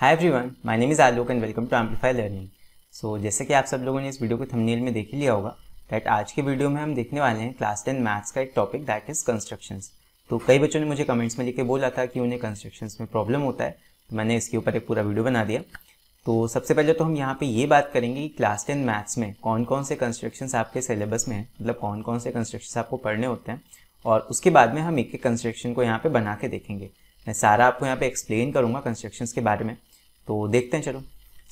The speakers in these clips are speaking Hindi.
Hi everyone my name is Alok and welcome to amplify learning so जैसे कि आप सब लोगों ने इस वीडियो को थंबनेल में देख ही लिया होगा दैट आज के वीडियो में हम देखने वाले हैं क्लास टेन मैथ्स का एक टॉपिक दैट इज़ कंस्ट्रक्शंस तो कई बच्चों ने मुझे कमेंट्स में लिख के बोला था कि उन्हें कंस्ट्रक्शंस में प्रॉब्लम होता है तो मैंने इसके ऊपर एक पूरा वीडियो बना दिया तो सबसे पहले तो हम यहाँ पर ये बात करेंगे कि क्लास टेन मैथ्स में कौन कौन से कंस्ट्रक्शंस आपके सिलेबस में हैं मतलब कौन कौन से कंस्ट्रक्शन आपको पढ़ने होते हैं और उसके बाद में हम एक एक कंस्ट्रक्शन को यहाँ पर बना के देखेंगे मैं सारा आपको यहाँ पे एक्सप्लेन करूँगा कंस्ट्रक्शंस के बारे में तो देखते हैं चलो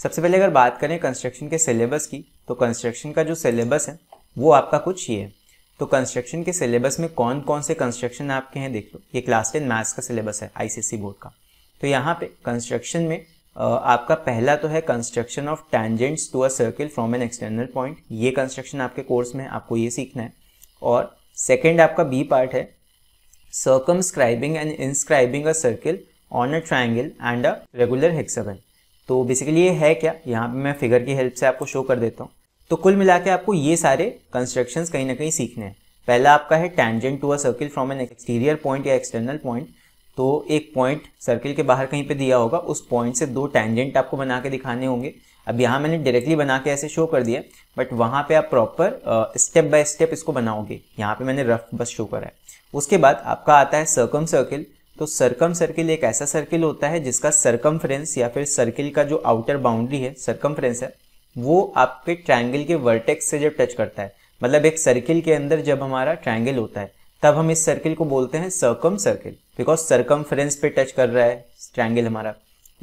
सबसे पहले अगर बात करें कंस्ट्रक्शन के सिलेबस की तो कंस्ट्रक्शन का जो सिलेबस है वो आपका कुछ ये है तो कंस्ट्रक्शन के सिलेबस में कौन कौन से कंस्ट्रक्शन आपके हैं देख लो ये क्लास टेन मैथ्स का सिलेबस है आईसीएससी बोर्ड का तो यहाँ पे कंस्ट्रक्शन में आपका पहला तो है construction of tangents to a circle from an external point ये कंस्ट्रक्शन आपके कोर्स में आपको ये सीखना है और सेकेंड आपका बी पार्ट है circumscribing and inscribing a circle on a triangle and a regular hexagon तो बेसिकली ये है क्या यहाँ पे मैं फिगर की हेल्प से आपको शो कर देता हूँ तो कुल मिला के आपको ये सारे कंस्ट्रक्शंस कहीं ना कहीं सीखने हैं पहला आपका है tangent to a circle from an exterior point या एक्सटर्नल पॉइंट तो एक पॉइंट सर्किल के बाहर कहीं पे दिया होगा उस पॉइंट से दो टैंजेंट आपको बना के दिखाने होंगे अब यहाँ मैंने डायरेक्टली बना के ऐसे शो कर दिया बट वहाँ पे आप प्रॉपर स्टेप बाय स्टेप इसको बनाओगे यहाँ पे मैंने रफ बस शो करा है उसके बाद आपका आता है सर्कम सर्किल तो सर्कम सर्किल एक ऐसा सर्किल होता है जिसका सर्कम या फिर सर्किल का जो आउटर बाउंड्री है सर्कम है वो आपके ट्रायंगल के वर्टेक्स से जब टच करता है मतलब एक सर्किल के अंदर जब हमारा ट्रायंगल होता है तब हम इस सर्किल को बोलते हैं सर्कम सर्किल बिकॉज सर्कम पे टच कर रहा है ट्रायंगल हमारा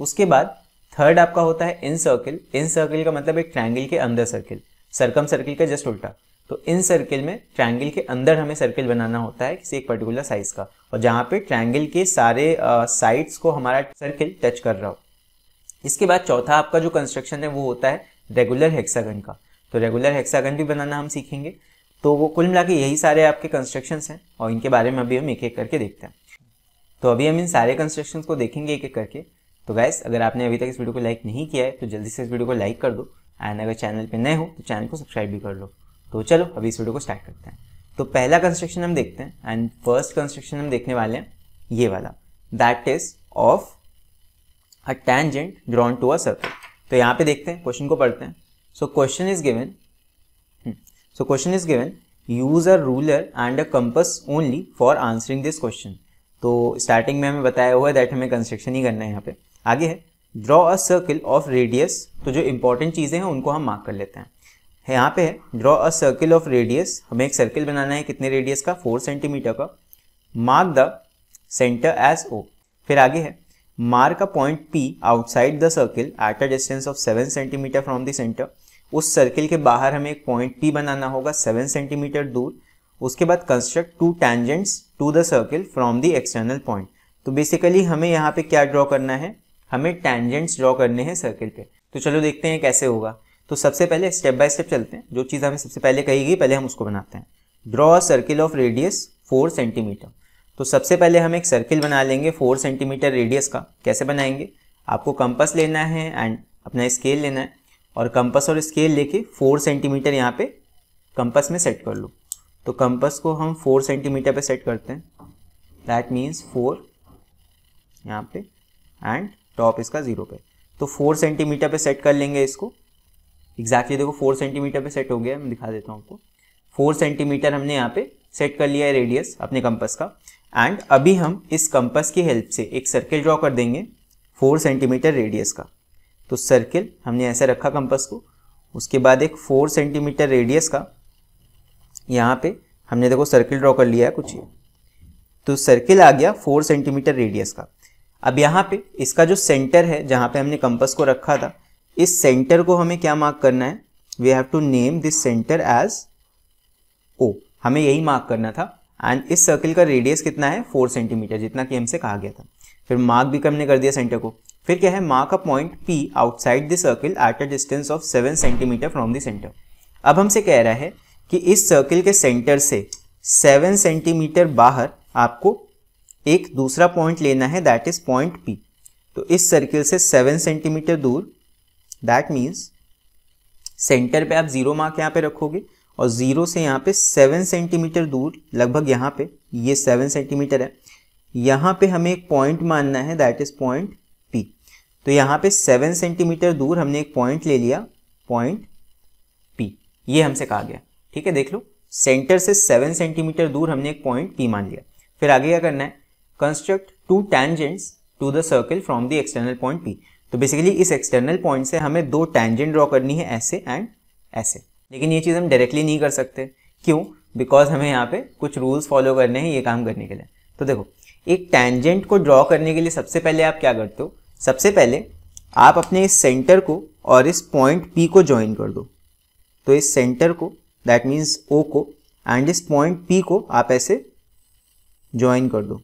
उसके बाद थर्ड आपका होता है इन सर्किल इन सर्किल का मतलब एक ट्रायंगल के अंदर सर्किल सर्कम सर्किल का जस्ट उल्टा तो इन सर्किल में ट्रायंगल के अंदर हमें सर्किल बनाना होता है किसी एक पर्टिकुलर साइज का और जहां पे ट्रायंगल के सारे साइड्स को हमारा सर्किल टच कर रहा हो इसके बाद चौथा आपका जो कंस्ट्रक्शन है वो होता है रेगुलर हेक्सागन का तो रेगुलर हेक्सागन भी बनाना हम सीखेंगे तो वो कुल मिला यही सारे आपके कंस्ट्रक्शन हैं और इनके बारे में अभी हम एक एक करके देखते हैं तो अभी हम इन सारे कंस्ट्रक्शन को देखेंगे एक एक करके तो गैस अगर आपने अभी तक इस वीडियो को लाइक नहीं किया है तो जल्दी से इस वीडियो को लाइक कर दो एंड अगर चैनल पर नए हो तो चैनल को सब्सक्राइब भी कर लो तो चलो अभी इस वीडियो को स्टार्ट करते हैं तो पहला कंस्ट्रक्शन हम देखते हैं एंड फर्स्ट कंस्ट्रक्शन हम देखने वाले हैं ये वाला that is of a tangent drawn to a circle तो यहाँ पे देखते हैं क्वेश्चन को पढ़ते हैं so question is given so question is given use a ruler and a compass only for answering this question तो स्टार्टिंग में हमें बताया हुआ है दैट हमें कंस्ट्रक्शन ही करना है यहाँ पे आगे है draw a circle of radius तो जो इंपॉर्टेंट चीज़ें हैं उनको हम मार्क कर लेते हैं है यहाँ पे है draw a circle of radius हमें एक सर्किल बनाना है कितने रेडियस का फोर सेंटीमीटर का mark the centre as O फिर आगे है mark a point P outside the circle at a distance of seven centimetre from the centre उस सर्किल के बाहर हमें एक पॉइंट पी बनाना होगा सेवन सेंटीमीटर दूर उसके बाद construct two tangents to the circle from the external point तो बेसिकली हमें यहाँ पे क्या ड्रॉ करना है हमें टेंजेंट्स ड्रॉ करने हैं सर्किल पे तो चलो देखते हैं कैसे होगा तो सबसे पहले स्टेप बाय स्टेप चलते हैं जो चीज़ हमें सबसे पहले कही गई पहले हम उसको बनाते हैं draw circle of radius four centimetre तो सबसे पहले हम एक सर्किल बना लेंगे फोर सेंटीमीटर रेडियस का कैसे बनाएंगे आपको कंपस लेना है एंड अपना स्केल लेना है और कंपस और स्केल लेके फोर सेंटीमीटर यहाँ पे कंपस में सेट कर लो तो कंपस को हम फोर सेंटीमीटर पे सेट करते हैं दैट मीन्स फोर यहाँ पे एंड टॉप इसका ज़ीरो पे तो फोर सेंटीमीटर पे सेट कर लेंगे इसको एग्जैक्टली देखो फोर सेंटीमीटर पे सेट हो गया मैं दिखा देता हूँ आपको फोर सेंटीमीटर हमने यहाँ पे सेट कर लिया है रेडियस अपने कंपस का एंड अभी हम इस कंपस की हेल्प से एक सर्किल ड्रॉ कर देंगे फोर सेंटीमीटर रेडियस का तो सर्किल हमने ऐसे रखा कंपस को उसके बाद एक फोर सेंटीमीटर रेडियस का यहाँ पे हमने देखो सर्किल ड्रॉ कर लिया है कुछ ये तो सर्किल आ गया फोर सेंटीमीटर रेडियस का अब यहाँ पे इसका जो सेंटर है जहाँ पे हमने कंपस को रखा था इस सेंटर को हमें क्या मार्क करना है we have to name this centre as O हमें यही मार्क करना था एंड इस सर्कल का रेडियस कितना है फोर सेंटीमीटर जितना कि हमसे कहा गया था फिर मार्क भी हमने कर दिया सेंटर को फिर क्या है mark a point P outside the circle at a distance of seven centimetre from the centre अब हमसे कह रहा है कि इस सर्कल के सेंटर से सेवन सेंटीमीटर बाहर आपको एक दूसरा पॉइंट लेना है दैट इज पॉइंट पी तो इस सर्किल से सेवन सेंटीमीटर दूर दैट मीन्स सेंटर पे आप ज़ीरो मार्क यहाँ पे रखोगे और ज़ीरो से यहाँ पे सेवन सेंटीमीटर दूर लगभग यहाँ पे ये सेवन सेंटीमीटर है यहाँ पे हमें एक पॉइंट मानना है दैट इज़ पॉइंट पी तो यहाँ पे सेवन सेंटीमीटर दूर हमने एक पॉइंट ले लिया पॉइंट पी ये हमसे कहा गया ठीक है देख लो सेंटर से सेवन सेंटीमीटर दूर हमने एक पॉइंट पी मान लिया फिर आगे क्या करना है construct two tangents to the circle from the external point P तो बेसिकली इस एक्सटर्नल पॉइंट से हमें दो टेंजेंट ड्रॉ करनी है ऐसे एंड ऐसे लेकिन ये चीज़ हम डायरेक्टली नहीं कर सकते क्यों बिकॉज हमें यहाँ पे कुछ रूल्स फॉलो करने हैं ये काम करने के लिए तो देखो एक टेंजेंट को ड्रॉ करने के लिए सबसे पहले आप क्या करते हो सबसे पहले आप अपने इस सेंटर को और इस पॉइंट पी को ज्वाइन कर दो तो इस सेंटर को दैट मीन्स ओ को एंड इस पॉइंट पी को आप ऐसे ज्वाइन कर दो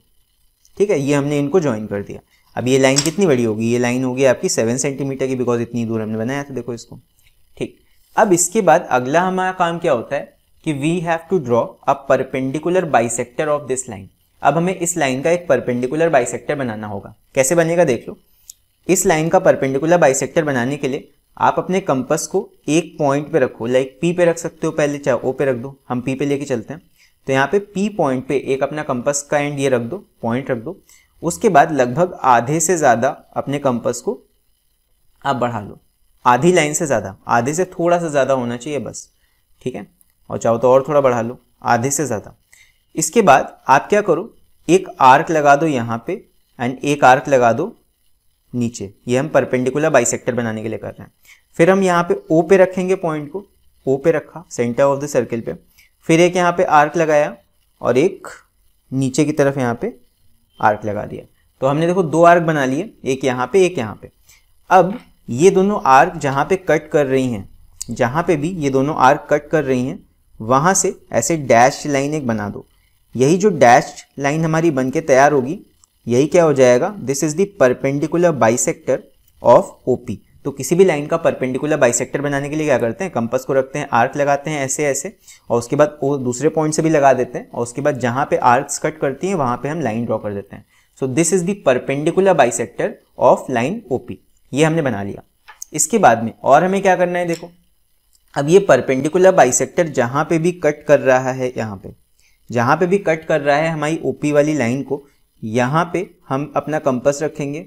ठीक है ये हमने इनको ज्वाइन कर दिया अब ये लाइन कितनी बड़ी होगी ये लाइन होगी आपकी सेवन सेंटीमीटर की बिकॉज इतनी दूर हमने बनाया था देखो इसको ठीक अब इसके बाद अगला हमारा काम क्या होता है कि we have to draw a perpendicular bisector of this line अब हमें इस लाइन का एक परपेंडिकुलर बाइसेक्टर बनाना होगा कैसे बनेगा देख लो इस लाइन का परपेंडिकुलर बाइसेक्टर बनाने के लिए आप अपने कंपस को एक पॉइंट पे रखो लाइक पी पे रख सकते हो पहले चाहे ओ पे रख दो हम पी पे लेके चलते हैं तो यहाँ पे पी पॉइंट पे एक अपना कंपस का एंड ये रख दो पॉइंट रख दो उसके बाद लगभग आधे से ज़्यादा अपने कंपस को आप बढ़ा लो आधी लाइन से ज़्यादा आधे से थोड़ा सा ज़्यादा होना चाहिए बस ठीक है और चाहो तो और थोड़ा बढ़ा लो आधे से ज़्यादा इसके बाद आप क्या करो एक आर्क लगा दो यहाँ पे एंड एक आर्क लगा दो नीचे ये हम परपेंडिकुलर बाई बनाने के लिए कर रहे हैं फिर हम यहाँ पे ओ पे रखेंगे पॉइंट को ओ पे रखा सेंटर ऑफ द सर्किल पे फिर एक यहाँ पे आर्क लगाया और एक नीचे की तरफ यहाँ पे आर्क लगा दिया तो हमने देखो दो आर्क बना लिए एक यहाँ पे एक यहाँ पे अब ये दोनों आर्क जहाँ पे कट कर रही हैं जहाँ पे भी ये दोनों आर्क कट कर रही हैं वहाँ से ऐसे डैश लाइन एक बना दो यही जो डैश लाइन हमारी बन के तैयार होगी यही क्या हो जाएगा this is the perpendicular bisector of O P तो किसी भी लाइन का परपेंडिकुलर बाइसेक्टर बनाने के लिए क्या करते हैं कंपस को रखते हैं आर्क लगाते हैं ऐसे ऐसे और उसके बाद वो दूसरे पॉइंट से भी लगा देते हैं और उसके बाद जहाँ पे आर्क्स कट करती हैं वहाँ पे हम लाइन ड्रॉ कर देते हैं so this is the perpendicular bisector of line OP ये हमने बना लिया इसके बाद में और हमें क्या करना है देखो अब ये परपेंडिकुलर बाइसेक्टर जहाँ पे भी कट कर रहा है यहाँ पे जहाँ पे भी कट कर रहा है हमारी ओपी वाली लाइन को यहाँ पे हम अपना कंपस रखेंगे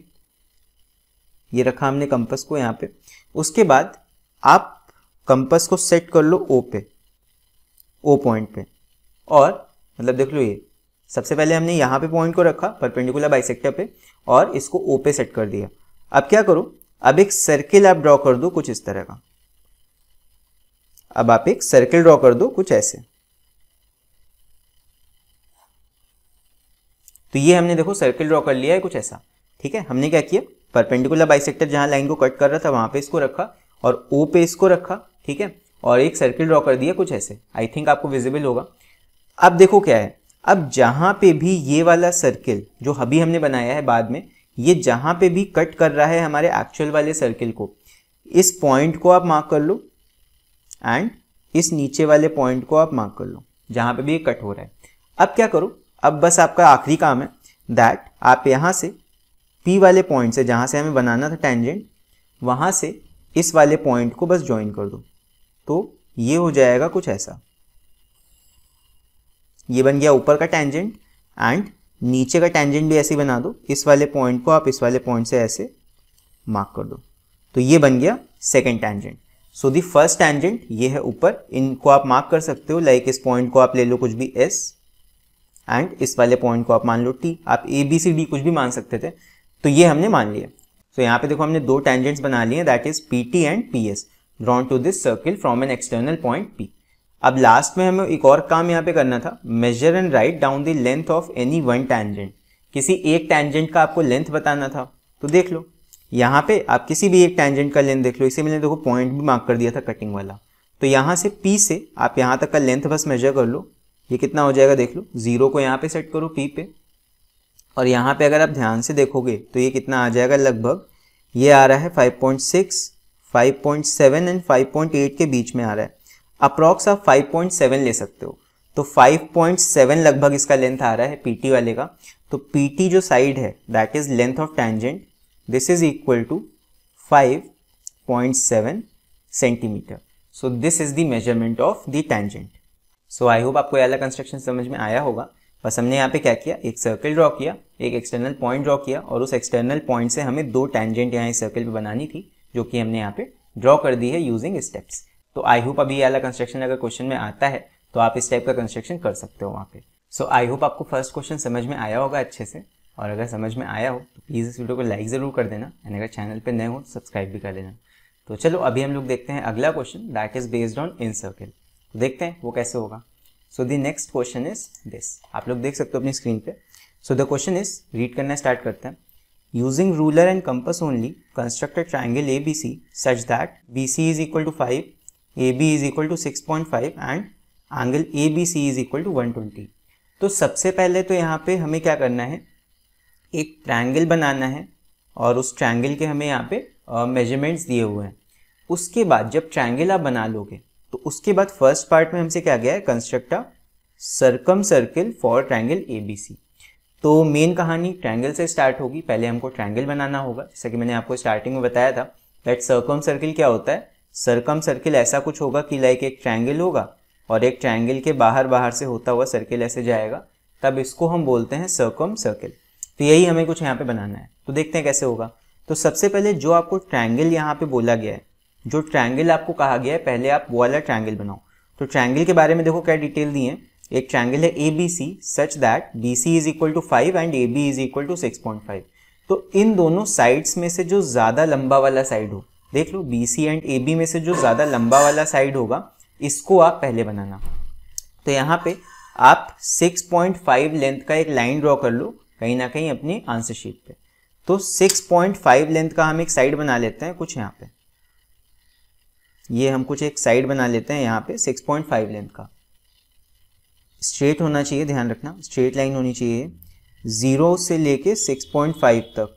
ये रखा हमने कंपस को यहाँ पे उसके बाद आप कंपस को सेट कर लो ओ पे ओ पॉइंट पे और मतलब देख लो ये सबसे पहले हमने यहाँ पे पॉइंट को रखा परपेंडिकुलर बाइसेक्टर पे और इसको ओ पे सेट कर दिया अब क्या करो अब एक सर्किल आप ड्रॉ कर दो कुछ इस तरह का अब आप एक सर्किल ड्रॉ कर दो कुछ ऐसे तो ये हमने देखो सर्किल ड्रॉ कर लिया है कुछ ऐसा ठीक है हमने क्या किया परपेंडिकुलर बाइसेक्टर जहाँ लाइन को कट कर रहा था वहाँ पे इसको रखा और ओ पे इसको रखा ठीक है और एक सर्किल ड्रॉ कर दिया कुछ ऐसे आई थिंक आपको विजिबल होगा अब देखो क्या है अब जहाँ पे भी ये वाला सर्किल जो अभी हमने बनाया है बाद में ये जहाँ पे भी कट कर रहा है हमारे एक्चुअल वाले सर्किल को इस पॉइंट को आप मार्क कर लो एंड इस नीचे वाले पॉइंट को आप मार्क कर लो जहाँ पे भी ये कट हो रहा है अब क्या करो अब बस आपका आखिरी काम है दैट आप यहाँ से पी वाले पॉइंट से जहाँ से हमें बनाना था टेंजेंट वहाँ से इस वाले पॉइंट को बस ज्वाइन कर दो तो ये हो जाएगा कुछ ऐसा ये बन गया ऊपर का टेंजेंट एंड नीचे का टेंजेंट भी ऐसे ही बना दो इस वाले पॉइंट को आप इस वाले पॉइंट से ऐसे मार्क कर दो तो ये बन गया second tangent so the first tangent ये है ऊपर इनको आप मार्क कर सकते हो लाइक like इस पॉइंट को आप ले लो कुछ भी एस एंड इस वाले पॉइंट को आप मान लो टी आप ए बी सी डी कुछ भी मान सकते थे तो ये हमने मान लिया तो so, यहाँ पे देखो हमने दो टेंजेंट्स बना लिए that is P T and P S drawn to this circle from an external point P अब लास्ट में हमें एक और काम यहाँ पे करना था measure and write down the length of any one tangent किसी एक टेंजेंट का आपको लेंथ बताना था तो देख लो यहाँ पे आप किसी भी एक टेंजेंट का लेंथ देख लो इसे मैंने देखो पॉइंट भी मार्क कर दिया था कटिंग वाला तो यहाँ से पी से आप यहाँ तक का लेंथ बस मेजर कर लो ये कितना हो जाएगा देख लो जीरो को यहाँ पे सेट करो पी पे और यहाँ पे अगर आप ध्यान से देखोगे तो ये कितना आ जाएगा लगभग ये आ रहा है 5.6, 5.7 एंड 5.8 के बीच में आ रहा है अप्रॉक्स आप 5.7 ले सकते हो तो 5.7 लगभग इसका लेंथ आ रहा है पीटी वाले का तो पी जो साइड है that is length of tangent this is equal to 5.7 centimetre so this is the measurement of the tangent so I hope आपको अला कंस्ट्रक्शन समझ में आया होगा बस हमने यहाँ पे क्या किया एक सर्कल ड्रॉ किया एक एक्सटर्नल पॉइंट ड्रॉ किया और उस एक्सटर्नल पॉइंट से हमें दो टेंजेंट यहाँ इस सर्कल पे बनानी थी जो कि हमने यहाँ पे ड्रॉ कर दी है यूजिंग स्टेप्स तो आई होप अभी अला कंस्ट्रक्शन अगर क्वेश्चन में आता है तो आप इस टाइप का कंस्ट्रक्शन कर सकते हो वहाँ पे सो आई होप आपको फर्स्ट क्वेश्चन समझ में आया होगा अच्छे से और अगर समझ में आया हो तो प्लीज़ इस वीडियो को लाइक ज़रूर कर देना एंड अगर चैनल पर नए हो सब्सक्राइब भी कर लेना तो चलो अभी हम लोग देखते हैं अगला question that is based on incircle तो देखते हैं वो कैसे होगा so the next question is this आप लोग देख सकते हो अपनी स्क्रीन पे so the question is read करना स्टार्ट करते हैं using ruler and compass only constructed triangle A B C such that B C is equal to five A B is equal to six point five and angle A B C is equal to one twenty तो सबसे पहले तो यहाँ पे हमें क्या करना है एक ट्राइंगल बनाना है और उस ट्राइंगल के हमें यहाँ पे मेजरमेंट्स दिए हुए हैं उसके बाद जब ट्राइंगल आप बना लोगे तो उसके बाद फर्स्ट पार्ट में हमसे क्या गया है construct a circumcircle for triangle A B C तो मेन कहानी ट्रायंगल से स्टार्ट होगी पहले हमको ट्रायंगल बनाना होगा जैसा कि मैंने आपको स्टार्टिंग में बताया था दैट सर्कम सर्किल क्या होता है सर्कम सर्किल ऐसा कुछ होगा कि लाइक एक ट्रायंगल होगा और एक ट्रायंगल के बाहर बाहर से होता हुआ सर्किल ऐसे जाएगा तब इसको हम बोलते हैं सर्कम सर्किल तो यही हमें कुछ यहाँ पे बनाना है तो देखते हैं कैसे होगा तो सबसे पहले जो आपको ट्रायंगल यहाँ पे बोला गया है जो ट्रायंगल आपको कहा गया है पहले आप वो वाला ट्रायंगल बनाओ तो ट्रायंगल के बारे में देखो क्या डिटेल दिए हैं एक ट्रायंगल है A B C such that B C is equal to five and A B is equal to six point five तो इन दोनों साइड्स में से जो ज़्यादा लंबा वाला साइड हो देख लो B C and A B में से जो ज़्यादा लंबा वाला साइड होगा इसको आप पहले बनाना तो यहाँ पे आप 6.5 लेंथ का एक लाइन ड्रॉ कर लो कहीं ना कहीं अपनी आंसर शीट पे तो 6.5 लेंथ का हम एक साइड बना लेते हैं कुछ यहाँ पे ये हम कुछ एक साइड बना लेते हैं यहाँ पे 6.5 लेंथ का स्ट्रेट होना चाहिए ध्यान रखना स्ट्रेट लाइन होनी चाहिए ज़ीरो से लेके 6.5 तक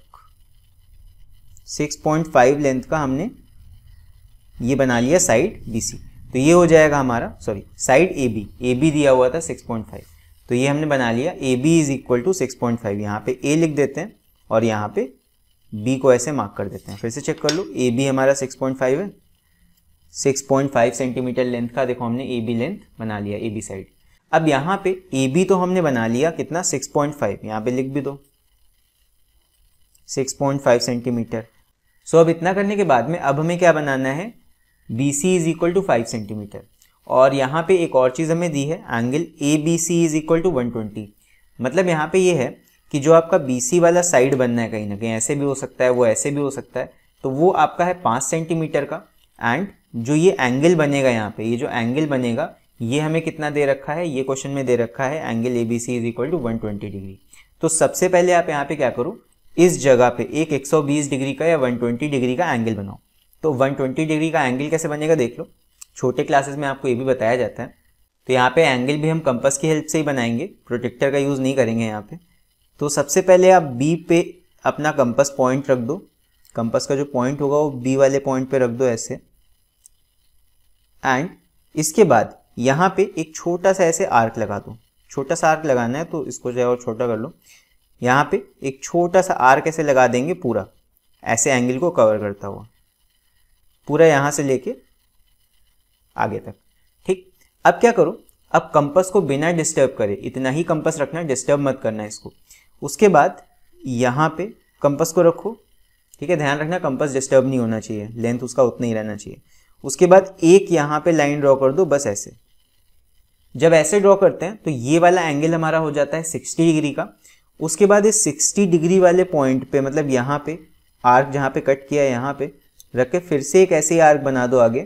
6.5 लेंथ का हमने ये बना लिया साइड बी सी तो ये हो जाएगा हमारा sorry side A B A B दिया हुआ था 6.5 तो ये हमने बना लिया A B is equal to six point five यहाँ पे ए लिख देते हैं और यहाँ पे बी को ऐसे मार्क कर देते हैं फिर से चेक कर लो ए बी हमारा सिक्स पॉइंट फाइव है 6.5 सेंटीमीटर लेंथ का देखो हमने ए बी लेंथ बना लिया ए बी साइड अब यहाँ पे ए बी तो हमने बना लिया कितना 6.5 पॉइंट यहाँ पे लिख भी दो 6.5 सेंटीमीटर सो अब इतना करने के बाद में अब हमें क्या बनाना है B C is equal to five centimetre और यहाँ पे एक और चीज़ हमें दी है angle A B C is equal to one twenty मतलब यहाँ पे ये है कि जो आपका बी सी वाला साइड बनना है कहीं ना कहीं ऐसे भी हो सकता है वो ऐसे भी हो सकता है तो वो आपका है पाँच सेंटीमीटर का एंड जो ये एंगल बनेगा यहाँ पे ये जो एंगल बनेगा ये हमें कितना दे रखा है ये क्वेश्चन में दे रखा है angle A B C is equal to one twenty degree तो सबसे पहले आप यहाँ पे क्या करो इस जगह पे एक 120 डिग्री का या 120 डिग्री का एंगल बनाओ तो 120 डिग्री का एंगल कैसे बनेगा देख लो छोटे क्लासेस में आपको ये भी बताया जाता है तो यहाँ पे एंगल भी हम कंपस की हेल्प से ही बनाएंगे प्रोटेक्टर का यूज़ नहीं करेंगे यहाँ पे तो सबसे पहले आप बी पे अपना कंपस पॉइंट रख दो कंपस का जो पॉइंट होगा वो बी वाले पॉइंट पे रख दो ऐसे एंड इसके बाद यहाँ पे एक छोटा सा ऐसे आर्क लगा दो छोटा सा आर्क लगाना है तो इसको जो है और छोटा कर लो यहाँ पे एक छोटा सा आर्क ऐसे लगा देंगे पूरा ऐसे एंगल को कवर करता हुआ पूरा यहाँ से लेके आगे तक ठीक अब क्या करो अब कंपस को बिना डिस्टर्ब करे इतना ही कंपस रखना डिस्टर्ब मत करना इसको उसके बाद यहाँ पे कंपस को रखो ठीक है ध्यान रखना कंपस डिस्टर्ब नहीं होना चाहिए लेंथ उसका उतना ही रहना चाहिए उसके बाद एक यहाँ पे लाइन ड्रॉ कर दो बस ऐसे जब ऐसे ड्रॉ करते हैं तो ये वाला एंगल हमारा हो जाता है 60 डिग्री का उसके बाद इस 60 डिग्री वाले पॉइंट पे मतलब यहाँ पे आर्क जहाँ पे कट किया है यहाँ पे रख के फिर से एक ऐसे आर्क बना दो आगे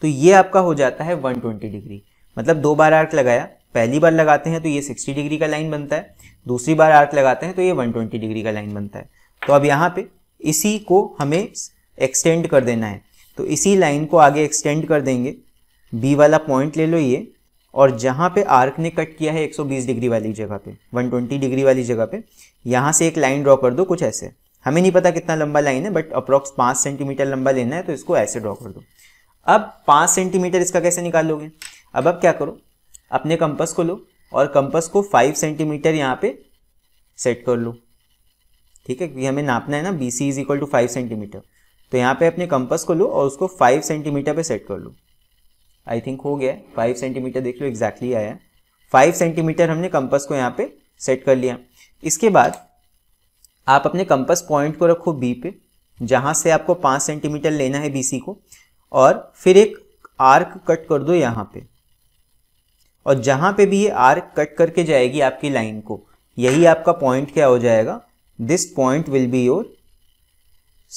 तो ये आपका हो जाता है 120 डिग्री मतलब दो बार आर्क लगाया पहली बार लगाते हैं तो ये 60 डिग्री का लाइन बनता है दूसरी बार आर्क लगाते हैं तो ये 120 डिग्री का लाइन बनता है तो अब यहाँ पे इसी को हमें एक्सटेंड कर देना है तो इसी लाइन को आगे एक्सटेंड कर देंगे बी वाला पॉइंट ले लो ये और जहाँ पे आर्क ने कट किया है 120 डिग्री वाली जगह पे 120 डिग्री वाली जगह पे यहाँ से एक लाइन ड्रॉ कर दो कुछ ऐसे हमें नहीं पता कितना लंबा लाइन है बट अप्रॉक्स पाँच सेंटीमीटर लंबा लेना है तो इसको ऐसे ड्रॉ कर दो अब पाँच सेंटीमीटर इसका कैसे निकाल लोगे अब अब क्या करो अपने कंपस को लो और कंपस को फाइव सेंटीमीटर यहाँ पे सेट कर लो ठीक है हमें नापना है ना B C is equal to five centimetre तो यहाँ पे अपने कंपस को लो और उसको फाइव सेंटीमीटर पे सेट कर लो आई थिंक हो गया फाइव सेंटीमीटर देख लो एग्जैक्टली आया फाइव सेंटीमीटर हमने कंपस को यहाँ पे सेट कर लिया इसके बाद आप अपने कंपस पॉइंट को रखो बी पे जहाँ से आपको पांच सेंटीमीटर लेना है बी को और फिर एक आर्क कट कर दो यहाँ पे और जहाँ पे भी ये आर्क कट करके जाएगी आपकी लाइन को यही आपका पॉइंट क्या हो जाएगा this point will be your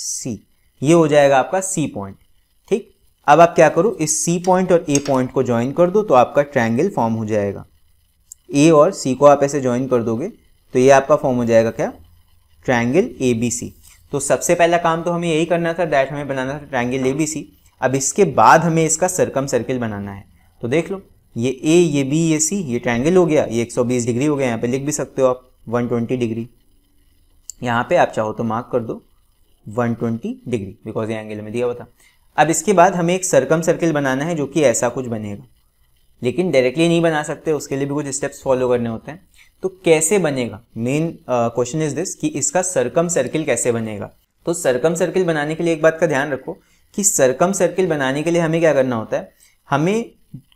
C ये हो जाएगा आपका सी पॉइंट ठीक अब आप क्या करो इस सी पॉइंट और ए पॉइंट को ज्वाइन कर दो तो आपका ट्रायंगल फॉर्म हो जाएगा ए और सी को आप ऐसे ज्वाइन कर दोगे तो ये आपका फॉर्म हो जाएगा क्या ट्रायंगल ए बी सी तो सबसे पहला काम तो हमें यही करना था डैट हमें बनाना था ट्रायंगल ए बी सी अब इसके बाद हमें इसका सरकम सर्किल बनाना है तो देख लो ये ए ये बी ये सी ये ट्रायंगल हो गया ये 120 डिग्री हो गया यहाँ पे लिख भी सकते हो आप 120 डिग्री यहाँ पे आप चाहो तो मार्क कर दो 120 डिग्री बिकॉज ये एंगल में दिया हुआ था अब इसके बाद हमें एक सर्कम सर्किल बनाना है जो कि ऐसा कुछ बनेगा लेकिन डायरेक्टली नहीं बना सकते उसके लिए भी कुछ स्टेप्स फॉलो करने होते हैं तो कैसे बनेगा मेन क्वेश्चन इज दिस कि इसका सर्कम सर्किल कैसे बनेगा तो सर्कम सर्किल बनाने के लिए एक बात का ध्यान रखो कि सर्कम सर्किल बनाने के लिए हमें क्या करना होता है हमें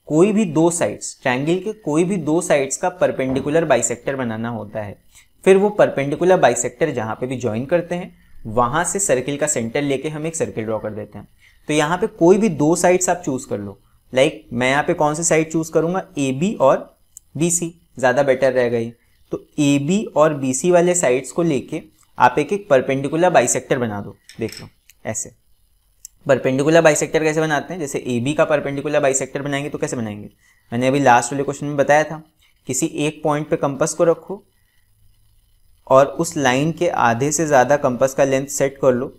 कोई भी दो साइड्स ट्रायंगल के कोई भी दो साइड्स का परपेंडिकुलर बाइसेक्टर बनाना होता है फिर वो परपेंडिकुलर बाइसेक्टर जहाँ पे भी ज्वाइन करते हैं वहाँ से सर्किल का सेंटर लेके हम एक सर्किल ड्रॉ कर देते हैं तो यहाँ पे कोई भी दो साइड्स आप चूज़ कर लो लाइक like, मैं यहाँ पे कौन सी साइड चूज़ करूँगा ए बी और बी सी ज़्यादा बेटर रहेगा ये तो ए बी और बी सी वाले साइड्स को लेके आप एक एक परपेंडिकुलर बाइसेक्टर बना दो देख लो ऐसे परपेंडिकुलर बाइसेक्टर कैसे बनाते हैं जैसे ए बी का परपेंडिकुलर बाइसेक्टर बनाएंगे तो कैसे बनाएंगे मैंने अभी लास्ट वाले क्वेश्चन में बताया था किसी एक पॉइंट पे कंपस को रखो और उस लाइन के आधे से ज़्यादा कंपास का लेंथ सेट कर लो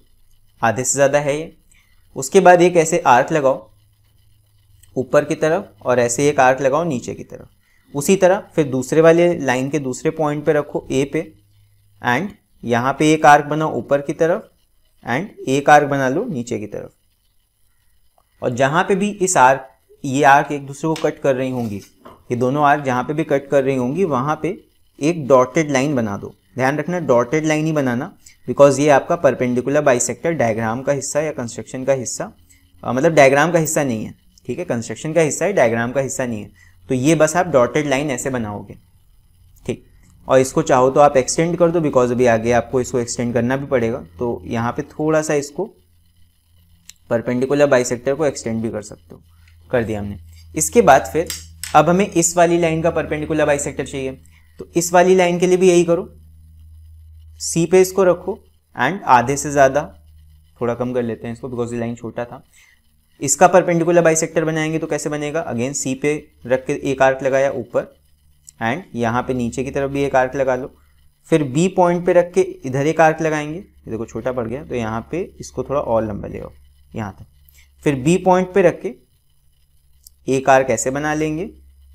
आधे से ज़्यादा है ये उसके बाद एक ऐसे आर्क लगाओ ऊपर की तरफ और ऐसे एक आर्क लगाओ नीचे की तरफ उसी तरह फिर दूसरे वाले लाइन के दूसरे पॉइंट पे रखो ए पे एंड यहाँ पे एक आर्क बनाओ ऊपर की तरफ एंड एक आर्क बना लो नीचे की तरफ और जहाँ पे भी इस आर्क ये आर्क एक दूसरे को कट कर रही होंगी ये दोनों आर्क जहाँ पे भी कट कर रही होंगी वहाँ पे एक डॉटेड लाइन बना दो ध्यान रखना डॉटेड लाइन ही बनाना बिकॉज ये आपका परपेंडिकुलर बाइसेक्टर डायग्राम का हिस्सा या कंस्ट्रक्शन का हिस्सा आ, मतलब डायग्राम का हिस्सा नहीं है ठीक है कंस्ट्रक्शन का हिस्सा है डायग्राम का हिस्सा नहीं है तो ये बस आप डॉटेड लाइन ऐसे बनाओगे ठीक और इसको चाहो तो आप एक्सटेंड कर दो बिकॉज अभी आगे आपको इसको एक्सटेंड करना भी पड़ेगा तो यहाँ पे थोड़ा सा इसको परपेंडिकुलर बाइसेक्टर को एक्सटेंड भी कर सकते हो कर दिया हमने इसके बाद फिर अब हमें इस वाली लाइन का परपेंडिकुलर बाइसेक्टर चाहिए तो इस वाली लाइन के लिए भी यही करो सी पे इसको रखो एंड आधे से ज़्यादा थोड़ा कम कर लेते हैं इसको बिकॉज ये लाइन छोटा था इसका परपेंडिकुलर सेक्टर बनाएंगे तो कैसे बनेगा अगेन सी पे रख के एक आर्क लगाया ऊपर एंड यहाँ पे नीचे की तरफ भी एक आर्क लगा लो फिर बी पॉइंट पे रख के इधर एक आर्क लगाएंगे ये देखो छोटा पड़ गया तो यहाँ पे इसको थोड़ा और लंबा ले आओ यहाँ तक फिर बी पॉइंट पे रख के एक आर्क ऐसे बना लेंगे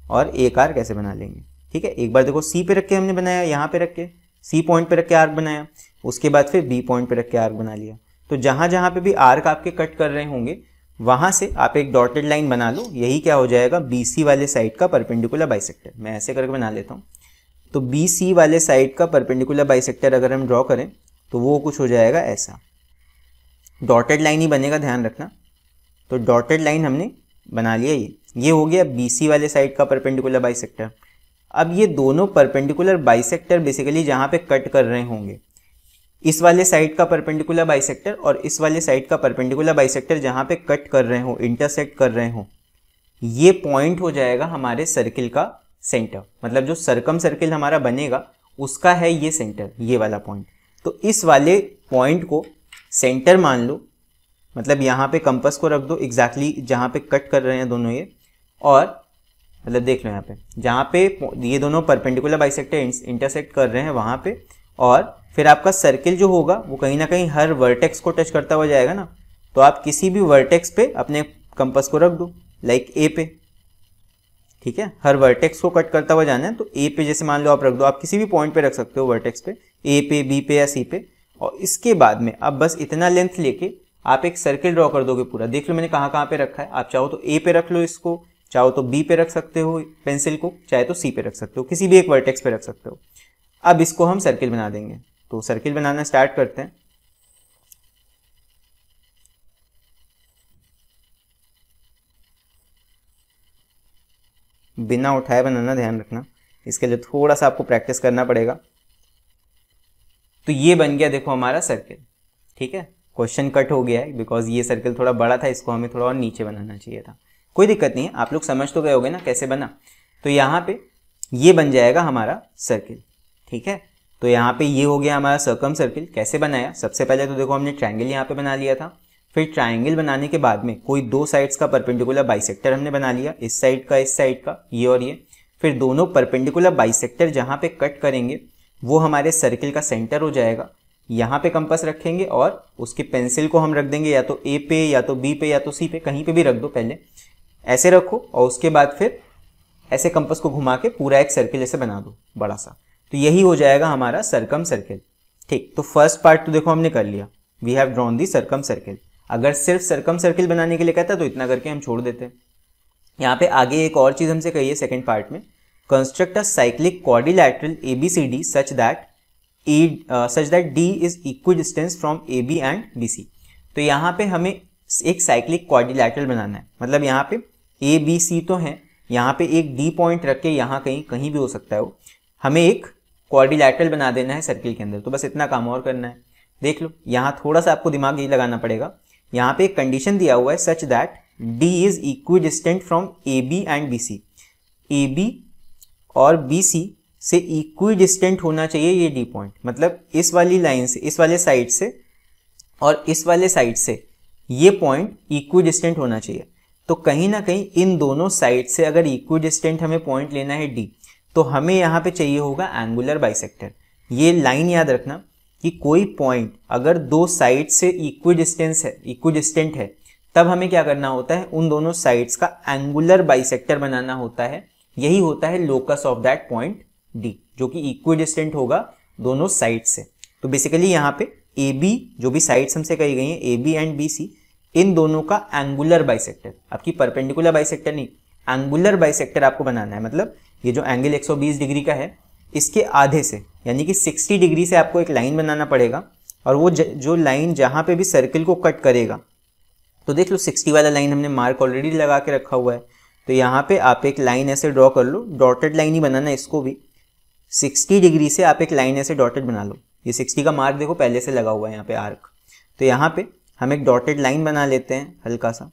और एक आर्क ऐसे बना लेंगे ठीक है एक बार देखो सी पे रख के हमने बनाया यहाँ पे रख के सी पॉइंट पे रख के आर्क बनाया उसके बाद फिर बी पॉइंट पे रख के आर्क बना लिया तो जहाँ जहाँ पे भी आर्क आपके कट कर रहे होंगे वहाँ से आप एक डॉटेड लाइन बना लो यही क्या हो जाएगा बी सी वाले साइड का परपेंडिकुलर सेक्टर मैं ऐसे करके बना लेता हूँ तो बी सी वाले साइड का परपेंडिकुलर सेक्टर अगर हम ड्रॉ करें तो वो कुछ हो जाएगा ऐसा डॉटेड लाइन ही बनेगा ध्यान रखना तो डॉटेड लाइन हमने बना लिया ये ये हो गया बी सी वाले साइड का परपेंडिकुलर सेक्टर अब ये दोनों परपेंडिकुलर बाइसेक्टर बेसिकली जहाँ पे कट कर रहे होंगे इस वाले साइड का परपेंडिकुलर बाइसेक्टर और इस वाले साइड का परपेंडिकुलर बाइसेक्टर जहाँ पे कट कर रहे हो इंटरसेक्ट कर रहे हो ये पॉइंट हो जाएगा हमारे सर्किल का सेंटर मतलब जो सर्कम सर्किल हमारा बनेगा उसका है ये सेंटर ये वाला पॉइंट तो इस वाले पॉइंट को सेंटर मान लो मतलब यहाँ पे कंपस को रख दो एग्जैक्टली exactly जहाँ पे कट कर रहे हैं दोनों ये और मतलब देख लो यहाँ पे जहाँ पे ये दोनों परपेंडिकुलर बाइसेक्टर इंटरसेक्ट कर रहे हैं वहाँ पे और फिर आपका सर्किल जो होगा वो कहीं ना कहीं हर वर्टेक्स को टच करता हुआ जाएगा ना तो आप किसी भी वर्टेक्स पे अपने कंपस को रख दो लाइक ए पे ठीक है हर वर्टेक्स को कट करता हुआ जाना है तो ए पे जैसे मान लो आप रख दो आप किसी भी पॉइंट पे रख सकते हो वर्टेक्स पे ए पे बी पे या सी पे और इसके बाद में आप बस इतना लेंथ लेके आप एक सर्किल ड्रॉ कर दोगे पूरा देख लो मैंने कहाँ कहाँ पे रखा है आप चाहो तो ए पे रख लो इसको चाहो तो बी पे रख सकते हो पेंसिल को चाहे तो सी पे रख सकते हो किसी भी एक वर्टेक्स पे रख सकते हो अब इसको हम सर्किल बना देंगे तो सर्किल बनाना स्टार्ट करते हैं बिना उठाए बनाना ध्यान रखना इसके लिए थोड़ा सा आपको प्रैक्टिस करना पड़ेगा तो ये बन गया देखो हमारा सर्किल ठीक है क्वेश्चन कट हो गया है बिकॉज ये सर्किल थोड़ा बड़ा था इसको हमें थोड़ा और नीचे बनाना चाहिए था कोई दिक्कत नहीं है आप लोग समझ तो गए होगे ना कैसे बना तो यहाँ पे ये बन जाएगा हमारा सर्किल ठीक है तो यहाँ पे ये हो गया हमारा सर्कम सर्किल कैसे बनाया सबसे पहले तो देखो हमने ट्राइंगल यहाँ पे बना लिया था फिर ट्राइंगल बनाने के बाद में कोई दो साइड्स का परपेंडिकुलर बाइसेक्टर हमने बना लिया इस साइड का इस साइड का ये और ये फिर दोनों परपेंडिकुलर बाइसेक्टर जहाँ पे कट करेंगे वो हमारे सर्किल का सेंटर हो जाएगा यहाँ पे कंपस रखेंगे और उसके पेंसिल को हम रख देंगे या तो ए पे या तो बी पे या तो सी पे कहीं पे भी रख दो पहले ऐसे रखो और उसके बाद फिर ऐसे कंपस को घुमा के पूरा एक सर्किल ऐसे बना दो बड़ा सा तो यही हो जाएगा हमारा सरकम सर्किल ठीक तो फर्स्ट पार्ट तो देखो हमने कर लिया we have drawn the circumcircle अगर सिर्फ सरकम सर्किल बनाने के लिए कहता तो इतना करके हम छोड़ देते हैं यहाँ पे आगे एक और चीज़ हमसे कही है सेकेंड पार्ट में construct a cyclic quadrilateral A B C D such that A such that D is equidistance from A B and B C तो यहाँ पे हमें एक साइक्लिक कॉर्डिलैट्रल बनाना है मतलब यहाँ पे ए बी सी तो हैं यहाँ पे एक डी पॉइंट रख के यहाँ कहीं कहीं भी हो सकता है वो हमें एक क्वारिलैटरल बना देना है सर्किल के अंदर तो बस इतना काम और करना है देख लो यहाँ थोड़ा सा आपको दिमाग ये लगाना पड़ेगा यहाँ पे एक कंडीशन दिया हुआ है such that D is equidistant from A B and B C A B और बी सी से इक्वी डिस्टेंट होना चाहिए ये डी पॉइंट मतलब इस वाली लाइन से इस वाले साइड से और इस वाले साइड से ये पॉइंट इक्वी डिस्टेंट होना चाहिए तो कहीं ना कहीं इन दोनों साइड से अगर इक्वी डिस्टेंट हमें पॉइंट लेना है डी तो हमें यहाँ पे चाहिए होगा एंगुलर बाइसेक्टर ये लाइन याद रखना कि कोई पॉइंट अगर दो साइड से इक्वी डिस्टेंस है इक्वी डिस्टेंट है तब हमें क्या करना होता है उन दोनों साइड्स का एंगुलर बाइसेक्टर बनाना होता है यही होता है locus of that point D जो कि इक्वी डिस्टेंट होगा दोनों साइड से तो बेसिकली यहाँ पे ए बी जो भी साइड्स हमसे कही गई हैं A B and B C इन दोनों का एंगुलर बाइसेक्टर आपकी परपेंडिकुलर बाइसेक्टर नहीं एंगुलर बाइसेक्टर आपको बनाना है मतलब ये जो एंगल 120 डिग्री का है इसके आधे से यानी कि 60 डिग्री से आपको एक लाइन बनाना पड़ेगा और वो ज, जो लाइन जहाँ पे भी सर्किल को कट करेगा तो देख लो 60 वाला लाइन हमने मार्क ऑलरेडी लगा के रखा हुआ है तो यहाँ पे आप एक लाइन ऐसे ड्रॉ कर लो डॉटेड लाइन ही बनाना इसको भी 60 डिग्री से आप एक लाइन ऐसे डॉटेड बना लो ये 60 का मार्क देखो पहले से लगा हुआ है यहाँ पे आर्क तो यहाँ पे हम एक डॉटेड लाइन बना लेते हैं हल्का सा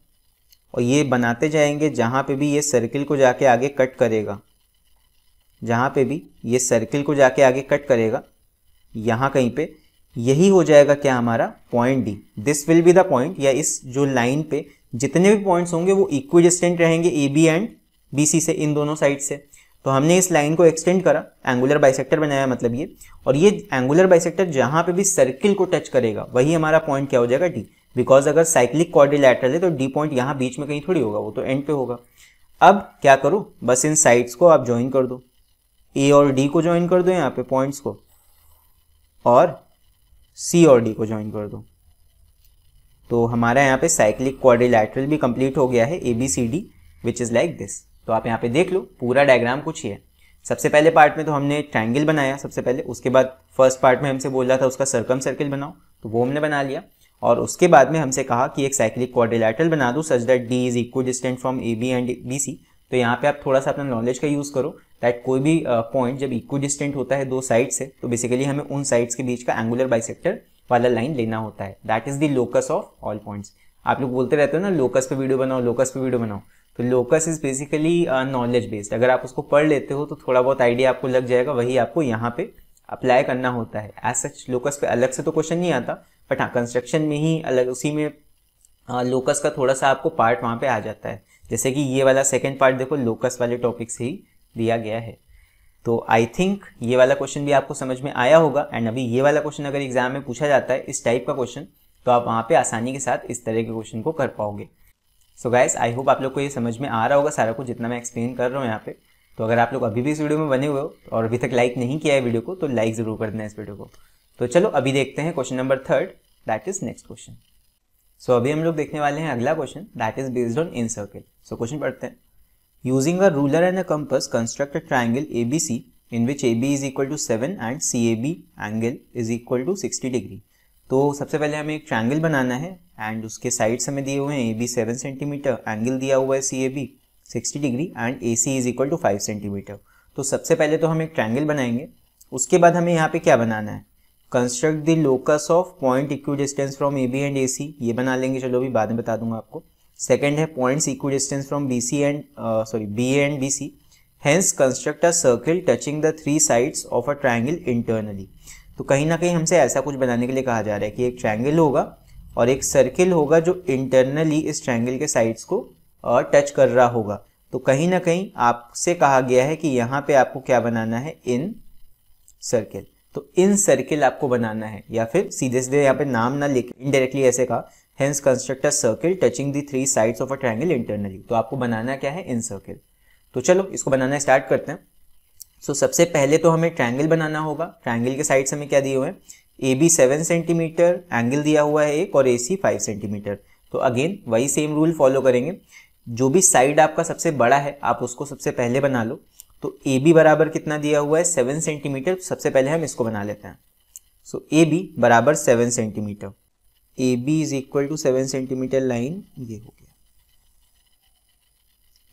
और ये बनाते जाएंगे जहाँ पे भी ये सर्किल को जाके आगे कट करेगा जहाँ पे भी ये सर्किल को जाके आगे कट करेगा यहाँ कहीं पे यही हो जाएगा क्या हमारा point D this will be the point या इस जो लाइन पे जितने भी पॉइंट्स होंगे वो इक्वी रहेंगे A B and B C से इन दोनों साइड से तो हमने इस लाइन को एक्सटेंड करा एंगुलर बाइसेक्टर बनाया मतलब ये और ये एंगुलर बाइसेक्टर जहाँ पे भी सर्किल को टच करेगा वही हमारा पॉइंट क्या हो जाएगा डी बिकॉज अगर साइक्लिक क्वाड्रिलैटरल है तो डी पॉइंट यहाँ बीच में कहीं थोड़ी होगा वो तो एंड पे होगा अब क्या करो बस इन साइड्स को आप ज्वाइन कर दो ए और डी को ज्वाइन कर दो यहाँ पे पॉइंट्स को और सी और डी को ज्वाइन कर दो तो हमारा यहाँ पे साइक्लिक क्वाड्रिलैटरल भी कंप्लीट हो गया है A B C D which is like this तो आप यहाँ पे देख लो पूरा डायग्राम कुछ ही है सबसे पहले पार्ट में तो हमने ट्रायंगल बनाया सबसे पहले उसके बाद फर्स्ट पार्ट में हमसे बोल रहा था उसका सर्कम सर्किल बनाओ तो वो हमने बना लिया और उसके बाद में हमसे कहा कि एक साइक्लिक क्वाड्रिलैटरल बना दो such that D is equidistant from A B and B C तो यहाँ पे आप थोड़ा सा अपना नॉलेज का यूज़ करो दैट कोई भी पॉइंट जब इक्व डिस्टेंट होता है दो साइड से तो बेसिकली हमें उन साइड्स के बीच का एंगुलर बाइसेक्टर वाला लाइन लेना होता है that is the locus of all points आप लोग बोलते रहते हो ना लोकस पे वीडियो बनाओ लोकस पे वीडियो बनाओ तो locus is basically knowledge based अगर आप उसको पढ़ लेते हो तो थोड़ा बहुत आइडिया आपको लग जाएगा वही आपको यहाँ पे अप्लाई करना होता है एज सच लोकस पे अलग से तो क्वेश्चन नहीं आता बट हाँ कंस्ट्रक्शन में ही अलग उसी में लोकस uh, का थोड़ा सा आपको पार्ट वहाँ पे आ जाता है जैसे कि ये वाला सेकेंड पार्ट देखो लोकस वाले टॉपिक से ही दिया गया है तो आई थिंक ये वाला क्वेश्चन भी आपको समझ में आया होगा एंड अभी ये वाला क्वेश्चन अगर एग्जाम में पूछा जाता है इस टाइप का क्वेश्चन तो आप वहाँ पे आसानी के साथ इस तरह के क्वेश्चन को कर पाओगे सो गाइस आई होप आप लोग को ये समझ में आ रहा होगा सारा कुछ जितना मैं एक्सप्लेन कर रहा हूँ यहाँ पे तो अगर आप लोग अभी भी इस वीडियो में बने हुए हो और अभी तक लाइक नहीं किया है वीडियो को तो लाइक ज़रूर कर देना इस वीडियो को तो चलो अभी देखते हैं question number third that is next question so अभी हम लोग देखने वाले हैं अगला question that is based on incircle so question पढ़ते हैं using a ruler and a compass construct a triangle A B C in which A B is equal to seven and C A B angle is equal to sixty degree तो सबसे पहले हमें एक ट्रायंगल बनाना है एंड उसके साइड्स हमें दिए हुए हैं A B seven centimetre angle दिया हुआ है C A B sixty degree and A C is equal to five centimetre तो सबसे पहले तो हम एक ट्रायंगल बनाएंगे उसके बाद हमें यहाँ पे क्या बनाना है construct the locus of point equidistance from A B and A C ये बना लेंगे चलो अभी बाद में बता दूंगा आपको सेकेंड है points equidistance from B C and sorry B and B C hence construct a circle touching the three sides of a triangle internally तो कहीं ना कहीं हमसे ऐसा कुछ बनाने के लिए कहा जा रहा है कि एक ट्रायंगल होगा और एक सर्किल होगा जो इंटरनली इस ट्रायंगल के साइड्स को टच कर रहा होगा तो कहीं ना कहीं आपसे कहा गया है कि यहाँ पे आपको क्या बनाना है इन सर्किल तो इन सर्किल आपको बनाना है या फिर सीधे सीधे यहाँ पे नाम ना लेके इनडायरेक्टली ऐसे कहा hence construct circle touching the three sides of a triangle internally तो आपको बनाना क्या है इन सर्किल तो चलो इसको बनाना स्टार्ट करते हैं सो so, सबसे पहले तो हमें ट्रायंगल बनाना होगा ट्रायंगल के साइड हमें क्या दिए हुए हैं A B seven centimetre angle दिया हुआ है एक और ए सी फाइव सेंटीमीटर तो अगेन वही सेम रूल फॉलो करेंगे जो भी साइड आपका सबसे बड़ा है आप उसको सबसे पहले बना लो तो ए बी बराबर कितना दिया हुआ है सेवन सेंटीमीटर सबसे पहले हम इसको बना लेते हैं सो ए बी बराबर seven centimetre A B is equal to seven centimetre line ये हो गया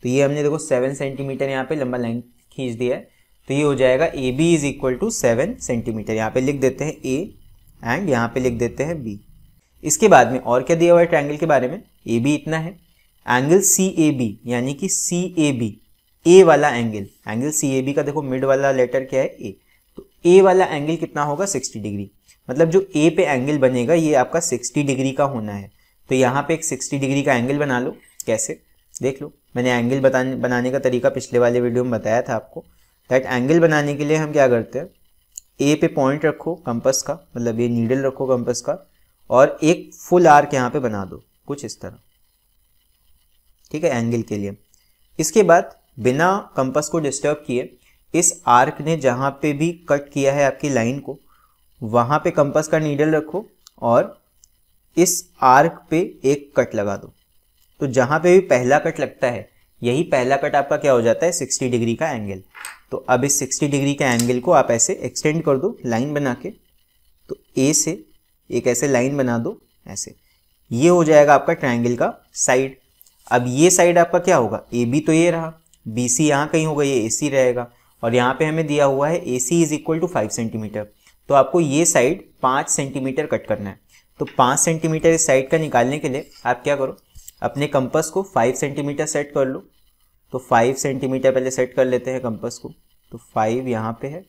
तो ये हमने देखो सेवन सेंटीमीटर यहाँ पे लंबा लाइन खींच दिया है तो ये हो जाएगा A B is equal to seven centimetre यहाँ पे लिख देते हैं ए एंड यहाँ पे लिख देते हैं बी इसके बाद में और क्या दिया हुआ है ट्रैंगल के बारे में ए बी इतना है एंगल सी ए बी यानी कि सी ए बी ए वाला angle angle C A B का देखो मिड वाला लेटर क्या है ए तो ए वाला एंगल कितना होगा सिक्सटी डिग्री मतलब जो ए पे एंगल बनेगा ये आपका सिक्सटी डिग्री का होना है तो यहाँ पे एक सिक्सटी डिग्री का एंगल बना लो कैसे देख लो मैंने एंगल बताने बनाने का तरीका पिछले वाले वीडियो में बताया था आपको दैट एंगल बनाने के लिए हम क्या करते हैं ए पे पॉइंट रखो कंपस का मतलब ये नीडल रखो कंपस का और एक फुल आर्क यहाँ पे बना दो कुछ इस तरह ठीक है एंगल के लिए इसके बाद बिना कंपस को डिस्टर्ब किए इस आर्क ने जहाँ पे भी कट किया है आपकी लाइन को वहाँ पे कंपस का नीडल रखो और इस आर्क पे एक कट लगा दो तो जहाँ पे भी पहला कट लगता है यही पहला कट आपका क्या हो जाता है सिक्सटी डिग्री का एंगल तो अब इस 60 डिग्री के एंगल को आप ऐसे एक्सटेंड कर दो लाइन बना के तो ए से एक ऐसे लाइन बना दो ऐसे ये हो जाएगा आपका ट्राइंगल का साइड अब ये साइड आपका क्या होगा ए बी तो ये रहा बी सी यहाँ कहीं होगा ये ए सी रहेगा और यहाँ पे हमें दिया हुआ है A C is equal to five centimetre तो आपको ये साइड पाँच सेंटीमीटर कट करना है तो पाँच सेंटीमीटर इस साइड का निकालने के लिए आप क्या करो अपने कंपस को फाइव सेंटीमीटर सेट कर लो तो फाइव सेंटीमीटर पहले सेट कर लेते हैं कंपस को तो फाइव यहाँ पे है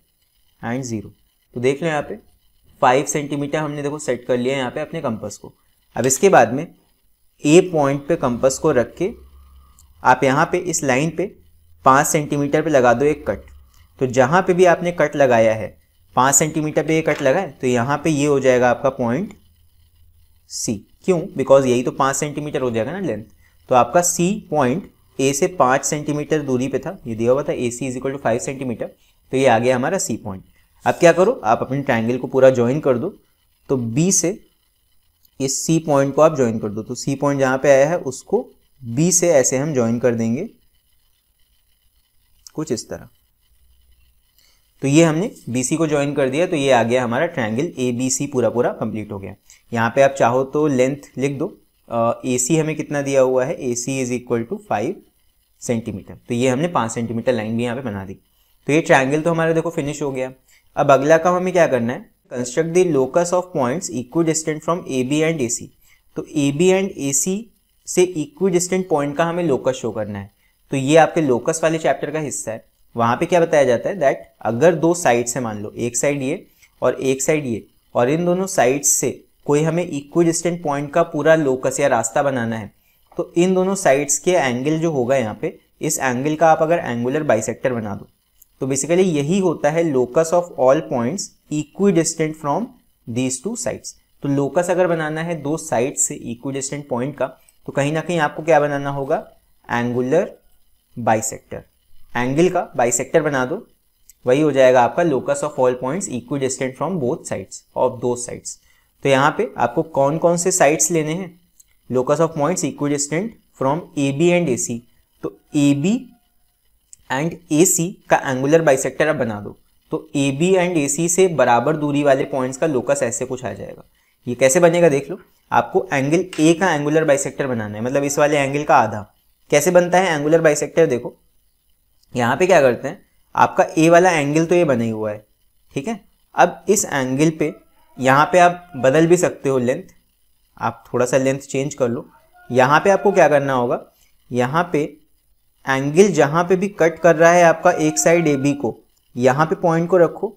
एंड ज़ीरो तो देख लें यहाँ पे फाइव सेंटीमीटर हमने देखो सेट कर लिया है यहाँ पे अपने कंपस को अब इसके बाद में ए पॉइंट पे कंपस को रख के आप यहाँ पे इस लाइन पे पाँच सेंटीमीटर पे लगा दो एक कट तो जहाँ पे भी आपने कट लगाया है पाँच सेंटीमीटर पे ये कट लगाए तो यहाँ पे ये हो जाएगा आपका पॉइंट सी क्यों बिकॉज यही तो पाँच सेंटीमीटर हो जाएगा ना लेंथ तो आपका सी पॉइंट ए से पाँच सेंटीमीटर दूरी पे था ये दिया हुआ था A C is equal to five centimetre तो ये आ गया हमारा सी पॉइंट अब क्या करो आप अपने ट्राइंगल को पूरा ज्वाइन कर दो तो बी से इस सी पॉइंट को आप ज्वाइन कर दो तो सी पॉइंट जहाँ पे आया है उसको बी से ऐसे हम ज्वाइन कर देंगे कुछ इस तरह तो ये हमने बी सी को ज्वाइन कर दिया तो ये आ गया हमारा ट्राइंगल ए बी सी पूरा पूरा कंप्लीट हो गया यहाँ पे आप चाहो तो लेंथ लिख दो ए uh, सी हमें कितना दिया हुआ है A C is equal to five centimetre तो ये हमने पाँच सेंटीमीटर लाइन भी यहाँ पे बना दी तो ये ट्रायंगल तो हमारा देखो फिनिश हो गया अब अगला काम हमें क्या करना है construct the locus of points equidistant from A B and A C तो ए बी एंड ए सी से इक्वी डिस्टेंट पॉइंट का हमें लोकस शो करना है तो ये आपके लोकस वाले चैप्टर का हिस्सा है वहाँ पे क्या बताया जाता है दैट अगर दो साइड्स है मान लो एक साइड ये और एक साइड ये और इन दोनों साइड्स से कोई हमें इक्वी डिस्टेंट पॉइंट का पूरा लोकस या रास्ता बनाना है तो इन दोनों साइड्स के एंगल जो होगा यहाँ पे इस एंगल का आप अगर एंगुलर बाइसेक्टर बना दो तो बेसिकली यही होता है locus of all points equidistant from these two sides तो लोकस अगर बनाना है दो साइड से इक्वी डिस्टेंट पॉइंट का तो कहीं ना कहीं आपको क्या बनाना होगा एंगुलर बाइसेक्टर एंगल का बाइसेक्टर बना दो वही हो जाएगा आपका locus of all points equidistant from both sides of दो साइड्स तो यहाँ पे आपको कौन कौन से साइड्स लेने हैं locus of from A B and A C तो बी एंड सी का एंगुलर बाइसेक्टर आप बना दो तो ए बी एंड ए सी से बराबर दूरी वाले पॉइंट्स का लोकस ऐसे कुछ आ जाएगा ये कैसे बनेगा देख लो आपको एंगल ए का एंगुलर बाइसेक्टर बनाना है मतलब इस वाले एंगल का आधा कैसे बनता है एंगुलर बाइसेक्टर देखो यहाँ पे क्या करते हैं आपका ए वाला एंगल तो ये बना ही हुआ है ठीक है अब इस एंगल पे यहाँ पे आप बदल भी सकते हो लेंथ आप थोड़ा सा लेंथ चेंज कर लो यहाँ पे आपको क्या करना होगा यहाँ पे एंगल जहाँ पे भी कट कर रहा है आपका एक साइड ए बी को यहाँ पे पॉइंट को रखो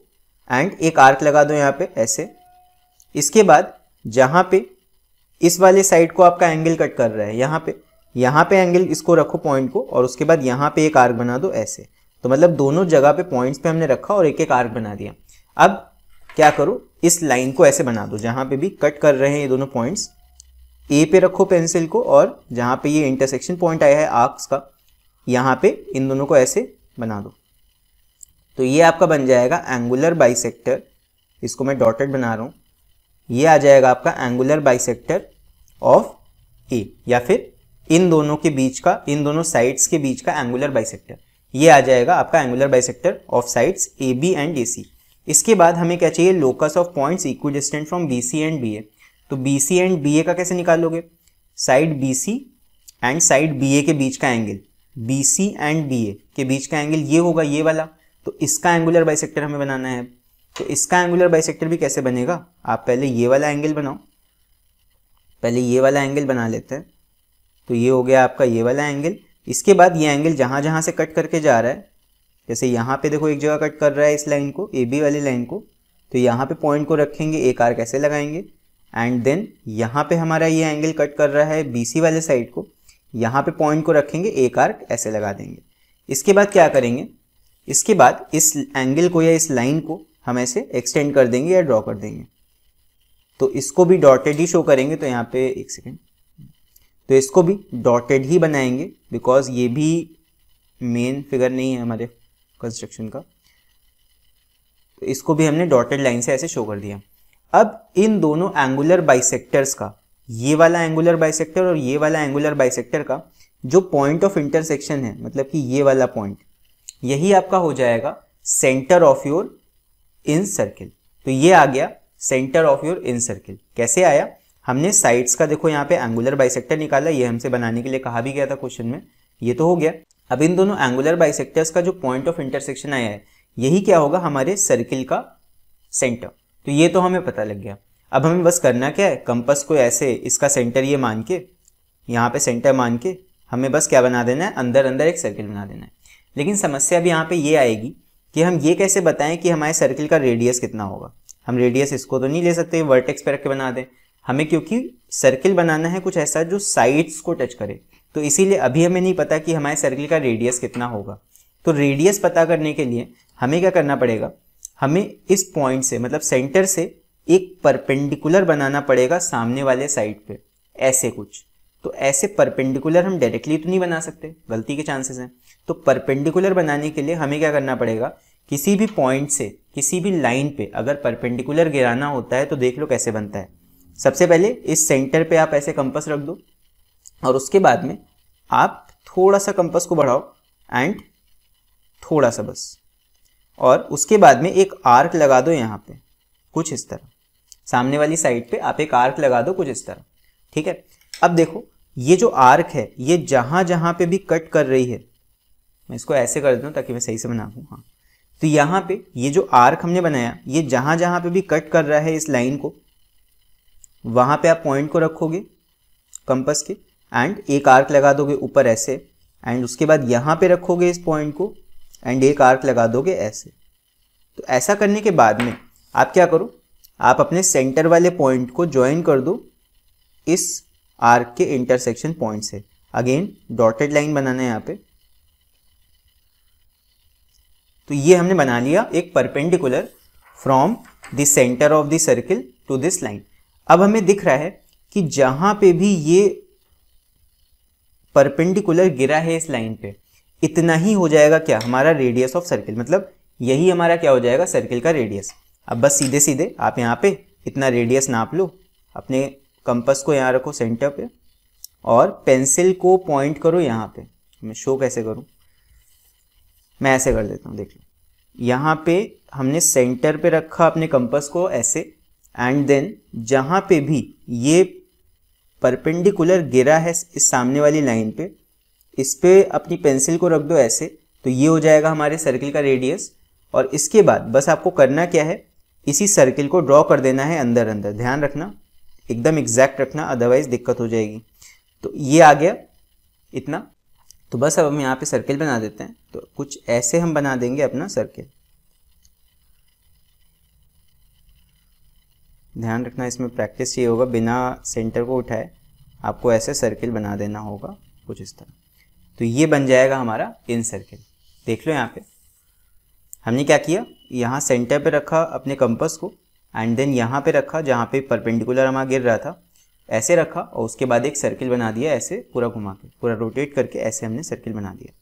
एंड एक आर्क लगा दो यहाँ पे ऐसे इसके बाद जहाँ पे इस वाले साइड को आपका एंगल कट कर रहा है यहाँ पे यहाँ पे एंगल इसको रखो पॉइंट को और उसके बाद यहाँ पे एक आर्क बना दो ऐसे तो मतलब दोनों जगह पे पॉइंट्स पे हमने रखा और एक एक आर्क बना दिया अब क्या करो इस लाइन को ऐसे बना दो जहाँ पे भी कट कर रहे हैं ये दोनों पॉइंट्स ए पे रखो पेंसिल को और जहाँ पे ये इंटरसेक्शन पॉइंट आया है आर्क्स का यहाँ पे इन दोनों को ऐसे बना दो तो ये आपका बन जाएगा एंगुलर बाइसेक्टर इसको मैं डॉटेड बना रहा हूँ ये आ जाएगा आपका एंगुलर बाइसेक्टर ऑफ ए या फिर इन दोनों के बीच का इन दोनों साइड्स के बीच का एंगुलर बाइसेक्टर ये आ जाएगा आपका angular bisector of sides A B and A C इसके बाद हमें क्या चाहिए locus of points equal distant from B C and B A तो B C and B A का कैसे निकालोगे side B C and side B A के बीच का angle B C and B A के बीच का एंगल ये होगा ये वाला तो इसका एंगुलर सेक्टर हमें बनाना है तो इसका एंगुलर सेक्टर भी कैसे बनेगा आप पहले ये वाला एंगल बनाओ पहले ये वाला एंगल बना लेते हैं तो ये हो गया आपका ये वाला एंगल इसके बाद ये एंगल जहाँ जहाँ से कट करके जा रहा है जैसे यहाँ पे देखो एक जगह कट कर रहा है इस लाइन को ए बी वाली लाइन को तो यहाँ पे पॉइंट को रखेंगे एक आर कैसे लगाएंगे एंड देन यहाँ पे हमारा ये एंगल कट कर रहा है बी सी वाले साइड को यहाँ पे पॉइंट को रखेंगे एक आर ऐसे लगा देंगे इसके बाद क्या करेंगे इसके बाद इस एंगल को या इस लाइन को हम ऐसे एक्सटेंड कर देंगे या ड्रॉ कर देंगे तो इसको भी डॉटेड ही शो करेंगे तो यहाँ पे एक सेकेंड तो इसको भी डॉटेड ही बनाएंगे बिकॉज ये भी मेन फिगर नहीं है हमारे कंस्ट्रक्शन का तो इसको भी हमने डॉटेड लाइन से ऐसे शो कर दिया अब इन दोनों एंगुलर बाइसेक्टर्स का ये वाला एंगुलर बाइसेक्टर और ये वाला एंगुलर बाइसेक्टर का जो पॉइंट ऑफ इंटरसेक्शन है मतलब कि ये वाला पॉइंट यही आपका हो जाएगा centre of your incircle तो ये आ गया centre of your incircle कैसे आया हमने साइड्स का देखो यहाँ पे एंगुलर बाइसेक्टर निकाला ये हमसे बनाने के लिए कहा भी गया था क्वेश्चन में ये तो हो गया अब इन दोनों एंगुलर बाइसेक्टर्स का जो पॉइंट ऑफ इंटरसेक्शन आया है यही क्या होगा हमारे सर्किल का सेंटर तो ये तो हमें पता लग गया अब हमें बस करना क्या है कंपस को ऐसे इसका सेंटर ये मान के यहाँ पे सेंटर मान के हमें बस क्या बना देना है अंदर अंदर एक सर्किल बना देना है लेकिन समस्या भी यहाँ पे ये आएगी कि हम ये कैसे बताएं कि हमारे सर्किल का रेडियस कितना होगा हम रेडियस इसको तो नहीं ले सकते वर्टेक्स पे रख के बना दें हमें क्योंकि सर्किल बनाना है कुछ ऐसा जो साइड्स को टच करे तो इसीलिए अभी हमें नहीं पता कि हमारे सर्किल का रेडियस कितना होगा तो रेडियस पता करने के लिए हमें क्या करना पड़ेगा हमें इस पॉइंट से मतलब सेंटर से एक परपेंडिकुलर बनाना पड़ेगा सामने वाले साइड पे ऐसे कुछ तो ऐसे परपेंडिकुलर हम डायरेक्टली तो नहीं बना सकते गलती के चांसेस हैं तो परपेंडिकुलर बनाने के लिए हमें क्या करना पड़ेगा किसी भी पॉइंट से किसी भी लाइन पे अगर परपेंडिकुलर गिराना होता है तो देख लो कैसे बनता है सबसे पहले इस सेंटर पे आप ऐसे कंपस रख दो और उसके बाद में आप थोड़ा सा कंपस को बढ़ाओ एंड थोड़ा सा बस और उसके बाद में एक आर्क लगा दो यहाँ पे कुछ इस तरह सामने वाली साइड पे आप एक आर्क लगा दो कुछ इस तरह ठीक है अब देखो ये जो आर्क है ये जहाँ जहाँ पे भी कट कर रही है मैं इसको ऐसे कर हूँ ताकि मैं सही से बना पाऊँ हाँ तो यहाँ पे ये जो आर्क हमने बनाया ये जहाँ जहाँ पे भी कट कर रहा है इस लाइन को वहाँ पे आप पॉइंट को रखोगे कंपस के एंड एक आर्क लगा दोगे ऊपर ऐसे एंड उसके बाद यहाँ पे रखोगे इस पॉइंट को एंड एक आर्क लगा दोगे ऐसे तो ऐसा करने के बाद में आप क्या करो आप अपने सेंटर वाले पॉइंट को ज्वाइन कर दो इस आर्क के इंटरसेक्शन पॉइंट से अगेन डॉटेड लाइन बनाना है यहाँ पे तो ये हमने बना लिया एक perpendicular from the centre of the circle to this line अब हमें दिख रहा है कि जहाँ पे भी ये परपेंडिकुलर गिरा है इस लाइन पे इतना ही हो जाएगा क्या हमारा रेडियस ऑफ सर्किल मतलब यही हमारा क्या हो जाएगा सर्किल का रेडियस अब बस सीधे सीधे आप यहाँ पे इतना रेडियस नाप लो अपने कंपस को यहाँ रखो सेंटर पे और पेंसिल को पॉइंट करो यहाँ पे मैं शो कैसे करूँ मैं ऐसे कर देता हूँ देख लो यहाँ पे हमने सेंटर पे रखा अपने कंपस को ऐसे एंड देन जहाँ पे भी ये परपेंडिकुलर गिरा है इस सामने वाली लाइन पे इस पर अपनी पेंसिल को रख दो ऐसे तो ये हो जाएगा हमारे सर्किल का रेडियस और इसके बाद बस आपको करना क्या है इसी सर्किल को ड्रॉ कर देना है अंदर अंदर ध्यान रखना एकदम एग्जैक्ट रखना अदरवाइज दिक्कत हो जाएगी तो ये आ गया इतना तो बस अब हम यहाँ पे सर्किल बना देते हैं तो कुछ ऐसे हम बना देंगे अपना सर्किल ध्यान रखना इसमें प्रैक्टिस ये होगा बिना सेंटर को उठाए आपको ऐसे सर्किल बना देना होगा कुछ इस तरह तो ये बन जाएगा हमारा इन सर्किल देख लो यहाँ पे हमने क्या किया यहाँ सेंटर पे रखा अपने कंपस को एंड देन यहाँ पे रखा जहाँ पे परपेंडिकुलर हमारा गिर रहा था ऐसे रखा और उसके बाद एक सर्किल बना दिया ऐसे पूरा घुमा के पूरा रोटेट करके ऐसे हमने सर्किल बना दिया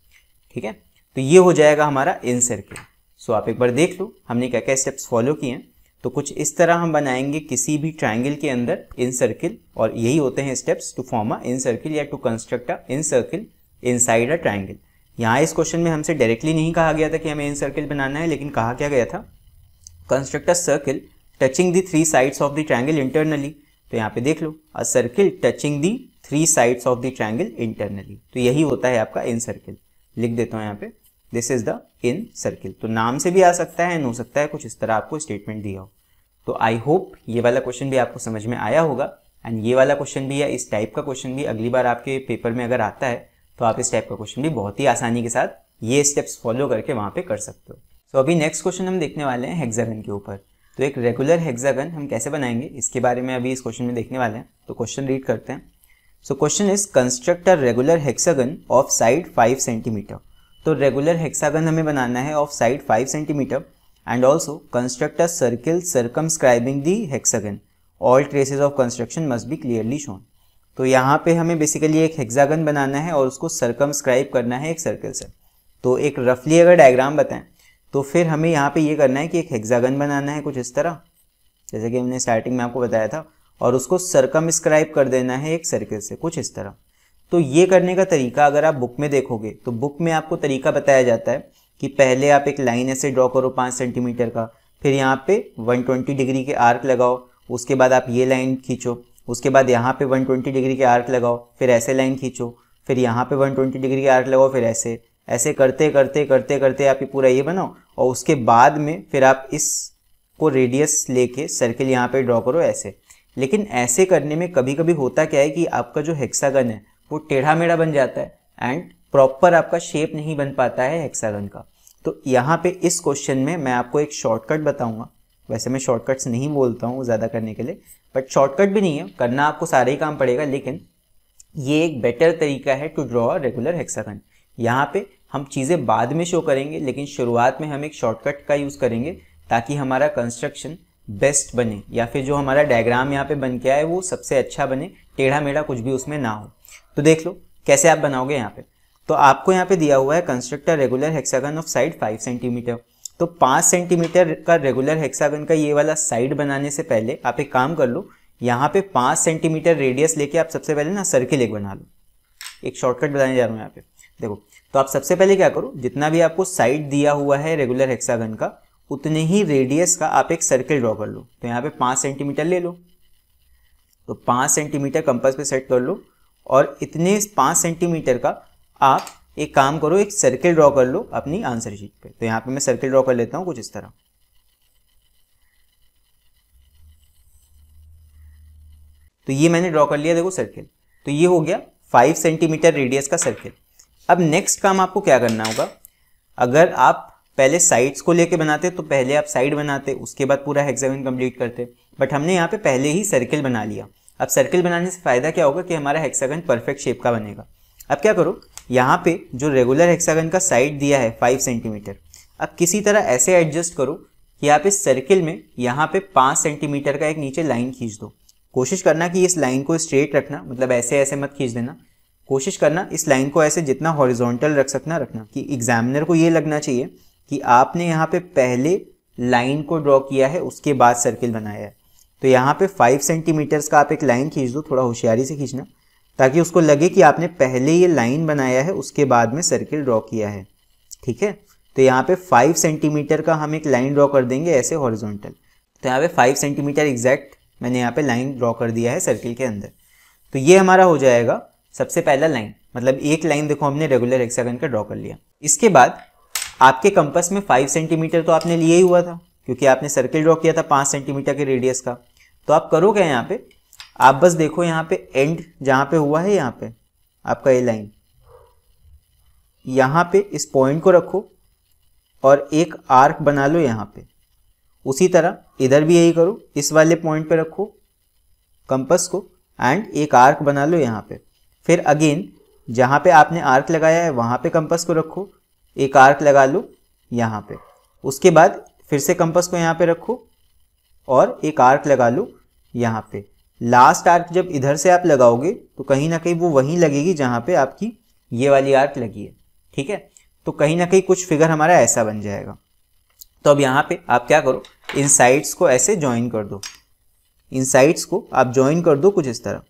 ठीक है तो ये हो जाएगा हमारा इन सर्किल सो आप एक बार देख लो हमने क्या क्या स्टेप्स फॉलो किए हैं तो कुछ इस तरह हम बनाएंगे किसी भी ट्राइंगल के अंदर इन सर्किल और यही होते हैं steps to form a incircle या to construct a incircle inside a triangle यहाँ इस क्वेश्चन में हमसे डायरेक्टली नहीं कहा गया था कि हमें इन सर्किल बनाना है लेकिन कहा क्या गया था construct a circle touching the three sides of the triangle internally तो यहाँ पे देख लो a circle touching the three sides of the triangle internally तो यही होता है आपका इन सर्किल लिख देता हूँ यहाँ पे this is the incircle तो नाम से भी आ सकता है एंड हो सकता है कुछ इस तरह आपको स्टेटमेंट दिया हो तो आई होप ये वाला क्वेश्चन भी आपको समझ में आया होगा एंड ये वाला क्वेश्चन भी या इस टाइप का क्वेश्चन भी अगली बार आपके पेपर में अगर आता है तो आप इस टाइप का क्वेश्चन भी बहुत ही आसानी के साथ ये स्टेप्स फॉलो करके वहाँ पे कर सकते हो सो so, अभी नेक्स्ट क्वेश्चन हम देखने वाले हैं हेक्सागन के ऊपर तो एक रेगुलर हेक्सागन हम कैसे बनाएंगे इसके बारे में अभी इस क्वेश्चन में देखने वाले हैं तो क्वेश्चन रीड करते हैं so question is construct a regular hexagon of side five centimetre तो रेगुलर हेक्सागन हमें बनाना है of side five centimetre and also construct a circle circumscribing the hexagon all traces of construction must be clearly shown तो यहाँ पे हमें बेसिकली एक हेक्सागन बनाना है और उसको सरकमस्क्राइब करना है एक सर्किल से तो एक रफली अगर डायग्राम बताएं तो फिर हमें यहाँ पे ये करना है कि एक हेक्सागन बनाना है कुछ इस तरह जैसे कि हमने स्टार्टिंग में आपको बताया था और उसको सरकमस्क्राइब कर देना है एक सर्किल से कुछ इस तरह तो ये करने का तरीका अगर आप बुक में देखोगे तो बुक में आपको तरीका बताया जाता है कि पहले आप एक लाइन ऐसे ड्रॉ करो पाँच सेंटीमीटर का फिर यहाँ पे 120 डिग्री के आर्क लगाओ उसके बाद आप ये लाइन खींचो उसके बाद यहाँ पे 120 डिग्री के आर्क लगाओ फिर ऐसे लाइन खींचो फिर यहाँ पे 120 डिग्री के आर्क लगाओ फिर ऐसे ऐसे करते करते करते करते आप ये पूरा ये बनाओ और उसके बाद में फिर आप इस को रेडियस लेके सर्किल यहाँ पे ड्रॉ करो ऐसे लेकिन ऐसे करने में कभी कभी होता क्या है कि आपका जो हेक्सागन है वो टेढ़ा मेढ़ा बन जाता है एंड प्रॉपर आपका शेप नहीं बन पाता है हेक्सागन का तो यहाँ पे इस क्वेश्चन में मैं आपको एक शॉर्टकट बताऊंगा वैसे मैं शॉर्टकट्स नहीं बोलता हूँ ज़्यादा करने के लिए बट शॉर्टकट भी नहीं है करना आपको सारे ही काम पड़ेगा लेकिन ये एक बेटर तरीका है टू ड्रॉ रेगुलर हेक्सागन यहाँ पे हम चीज़ें बाद में शो करेंगे लेकिन शुरुआत में हम एक शॉर्टकट का यूज़ करेंगे ताकि हमारा कंस्ट्रक्शन बेस्ट बने या फिर जो हमारा डायग्राम यहाँ पे बन के आए वो सबसे अच्छा बने टेढ़ा मेढ़ा कुछ भी उसमें ना हो तो देख लो कैसे आप बनाओगे यहाँ पे तो आपको यहाँ पे दिया हुआ है construct a regular hexagon of side five centimetre तो पाँच सेंटीमीटर का रेगुलर हेक्सागन का ये वाला साइड बनाने से पहले आप एक काम कर लो यहाँ पे पांच सेंटीमीटर रेडियस लेके आप सबसे पहले ना सर्किल एक बना लो एक शॉर्टकट बनाने जा रहा हूँ यहाँ पे देखो तो आप सबसे पहले क्या करो जितना भी आपको साइड दिया हुआ है रेगुलर हेक्सागन का उतने ही रेडियस का आप एक सर्किल ड्रॉ कर लो तो यहाँ पे पाँच सेंटीमीटर ले लो तो पाँच सेंटीमीटर कंपस पे सेट कर लो और इतने पाँच सेंटीमीटर का आप एक काम करो एक सर्किल ड्रॉ कर लो अपनी आंसर शीट पे तो यहाँ पे मैं सर्किल ड्रॉ कर लेता हूँ कुछ इस तरह तो ये मैंने ड्रॉ कर लिया देखो सर्किल तो ये हो गया फाइव सेंटीमीटर रेडियस का सर्किल अब नेक्स्ट काम आपको क्या करना होगा अगर आप पहले साइड्स को लेके बनाते तो पहले आप साइड बनाते उसके बाद पूरा हेक्सागन कंप्लीट करते बट हमने यहाँ पे पहले ही सर्किल बना लिया अब सर्किल बनाने से फ़ायदा क्या होगा कि हमारा हेक्सागन परफेक्ट शेप का बनेगा अब क्या करो यहाँ पे जो रेगुलर हेक्सागन का साइड दिया है फाइव सेंटीमीटर अब किसी तरह ऐसे एडजस्ट करो कि आप इस सर्किल में यहाँ पे पाँच सेंटीमीटर का एक नीचे लाइन खींच दो कोशिश करना कि इस लाइन को स्ट्रेट रखना मतलब ऐसे ऐसे मत खींच देना कोशिश करना इस लाइन को ऐसे जितना हॉरिजॉन्टल रख सकना रखना कि एग्जामिनर को ये लगना चाहिए कि आपने यहाँ पे पहले लाइन को ड्रॉ किया है उसके बाद सर्किल बनाया है तो यहाँ पे फाइव सेंटीमीटर्स का आप एक लाइन खींच दो थोड़ा होशियारी से खींचना ताकि उसको लगे कि आपने पहले ये लाइन बनाया है उसके बाद में सर्किल ड्रॉ किया है ठीक है तो यहाँ पे फाइव सेंटीमीटर का हम एक लाइन ड्रॉ कर देंगे ऐसे हॉरिजॉन्टल तो यहाँ पे फाइव सेंटीमीटर एग्जैक्ट मैंने यहाँ पे लाइन ड्रॉ कर दिया है सर्किल के अंदर तो ये हमारा हो जाएगा सबसे पहला लाइन मतलब एक लाइन देखो हमने रेगुलर एक्सागन का ड्रॉ कर लिया इसके बाद आपके कंपस में फाइव सेंटीमीटर तो आपने लिया ही हुआ था क्योंकि आपने सर्किल ड्रॉ किया था पांच सेंटीमीटर के रेडियस का तो आप करोगे यहाँ पे आप बस देखो यहाँ पे एंड जहाँ पे हुआ है यहाँ पे आपका ए लाइन यहाँ पे इस पॉइंट को रखो और एक आर्क बना लो यहाँ पे उसी तरह इधर भी यही करो इस वाले पॉइंट पे रखो कंपस को एंड एक आर्क बना लो यहाँ पे फिर अगेन जहाँ पे आपने आर्क लगाया है वहाँ पे कंपस को रखो एक आर्क लगा लो यहाँ पे उसके बाद फिर से कंपस को यहाँ पे रखो और एक आर्क लगा लो यहाँ पे लास्ट आर्क जब इधर से आप लगाओगे तो कहीं ना कहीं वो वहीं लगेगी जहाँ पे आपकी ये वाली आर्क लगी है ठीक है तो कहीं ना कहीं कुछ फिगर हमारा ऐसा बन जाएगा तो अब यहाँ पे आप क्या करो इन साइड्स को ऐसे ज्वाइन कर दो इन साइड्स को आप ज्वाइन कर दो कुछ इस तरह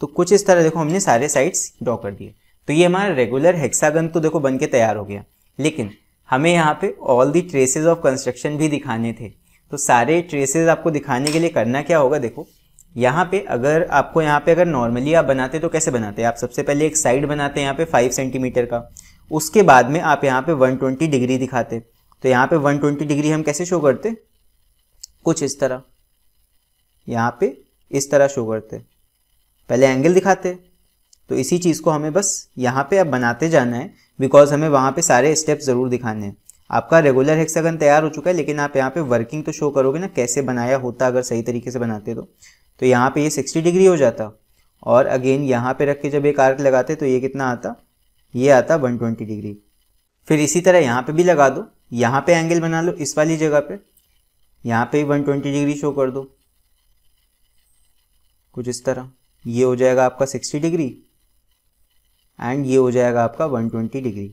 तो कुछ इस तरह देखो हमने सारे साइड्स ड्रॉ कर दिए तो ये हमारा रेगुलर हेक्सागन तो देखो बन के तैयार हो गया लेकिन हमें यहाँ पे all the traces of construction भी दिखाने थे तो सारे ट्रेसेस आपको दिखाने के लिए करना क्या होगा देखो यहाँ पे अगर आपको यहाँ पे अगर नॉर्मली आप बनाते तो कैसे बनाते आप सबसे पहले एक साइड बनाते हैं यहाँ पे फाइव सेंटीमीटर का उसके बाद में आप यहाँ पे वन ट्वेंटी डिग्री दिखाते तो यहाँ पे वन ट्वेंटी डिग्री हम कैसे शो करते कुछ इस तरह यहाँ पे इस तरह शो करते पहले एंगल दिखाते तो इसी चीज़ को हमें बस यहाँ पे अब बनाते जाना है बिकॉज हमें वहाँ पे सारे स्टेप ज़रूर दिखाने हैं आपका रेगुलर हेक्सागन तैयार हो चुका है लेकिन आप यहाँ पे वर्किंग तो शो करोगे ना कैसे बनाया होता अगर सही तरीके से बनाते तो तो यहाँ पे ये सिक्सटी डिग्री हो जाता और अगेन यहाँ पे रख के जब एक आर्क लगाते तो ये कितना आता ये आता वन ट्वेंटी डिग्री फिर इसी तरह यहाँ पर भी लगा दो यहाँ पे एंगल बना लो इस वाली जगह पर यहाँ पे वन ट्वेंटी डिग्री शो कर दो कुछ इस तरह ये हो जाएगा आपका सिक्सटी डिग्री एंड ये हो जाएगा आपका 120 डिग्री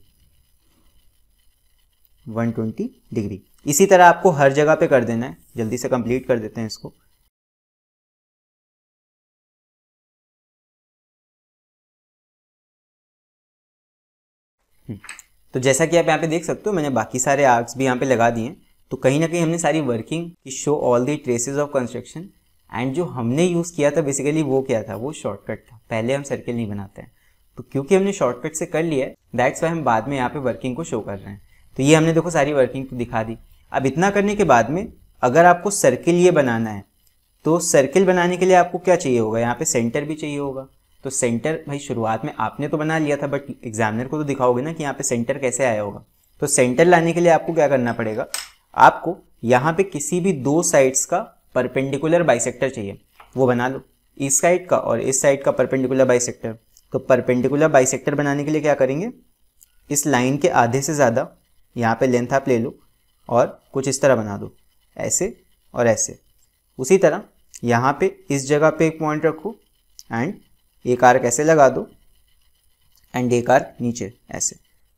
120 डिग्री इसी तरह आपको हर जगह पे कर देना है जल्दी से कंप्लीट कर देते हैं इसको हम्म. तो जैसा कि आप यहाँ पे देख सकते हो मैंने बाकी सारे आर्क्स भी यहाँ पे लगा दिए हैं तो कहीं ना कहीं हमने सारी वर्किंग की show all the traces of construction and जो हमने यूज़ किया था बेसिकली वो क्या था वो शॉर्टकट था पहले हम सर्किल नहीं बनाते हैं तो क्योंकि हमने शॉर्टकट से कर लिया है दैट्स वाई हम बाद में यहाँ पे वर्किंग को शो कर रहे हैं तो ये हमने देखो सारी वर्किंग दिखा दी अब इतना करने के बाद में अगर आपको सर्किल ये बनाना है तो सर्किल बनाने के लिए आपको क्या चाहिए होगा यहाँ पे सेंटर भी चाहिए होगा तो सेंटर भाई शुरुआत में आपने तो बना लिया था बट एग्जामिनर को तो दिखाओगे ना कि यहाँ पे सेंटर कैसे आया होगा तो सेंटर लाने के लिए आपको क्या करना पड़ेगा आपको यहाँ पे किसी भी दो साइड्स का परपेंडिकुलर बाइसेक्टर चाहिए वो बना लो इस साइड का और इस साइड का परपेंडिकुलर बाइसेक्टर तो परपेंडिकुलर बाइसेक्टर बनाने के लिए क्या करेंगे इस लाइन के आधे से ज़्यादा यहाँ पे लेंथ आप ले लो और कुछ इस तरह बना दो ऐसे और ऐसे उसी तरह यहाँ पे इस जगह पे एक पॉइंट रखो एंड एक आर्क ऐसे लगा दो एंड एक आर्क नीचे ऐसे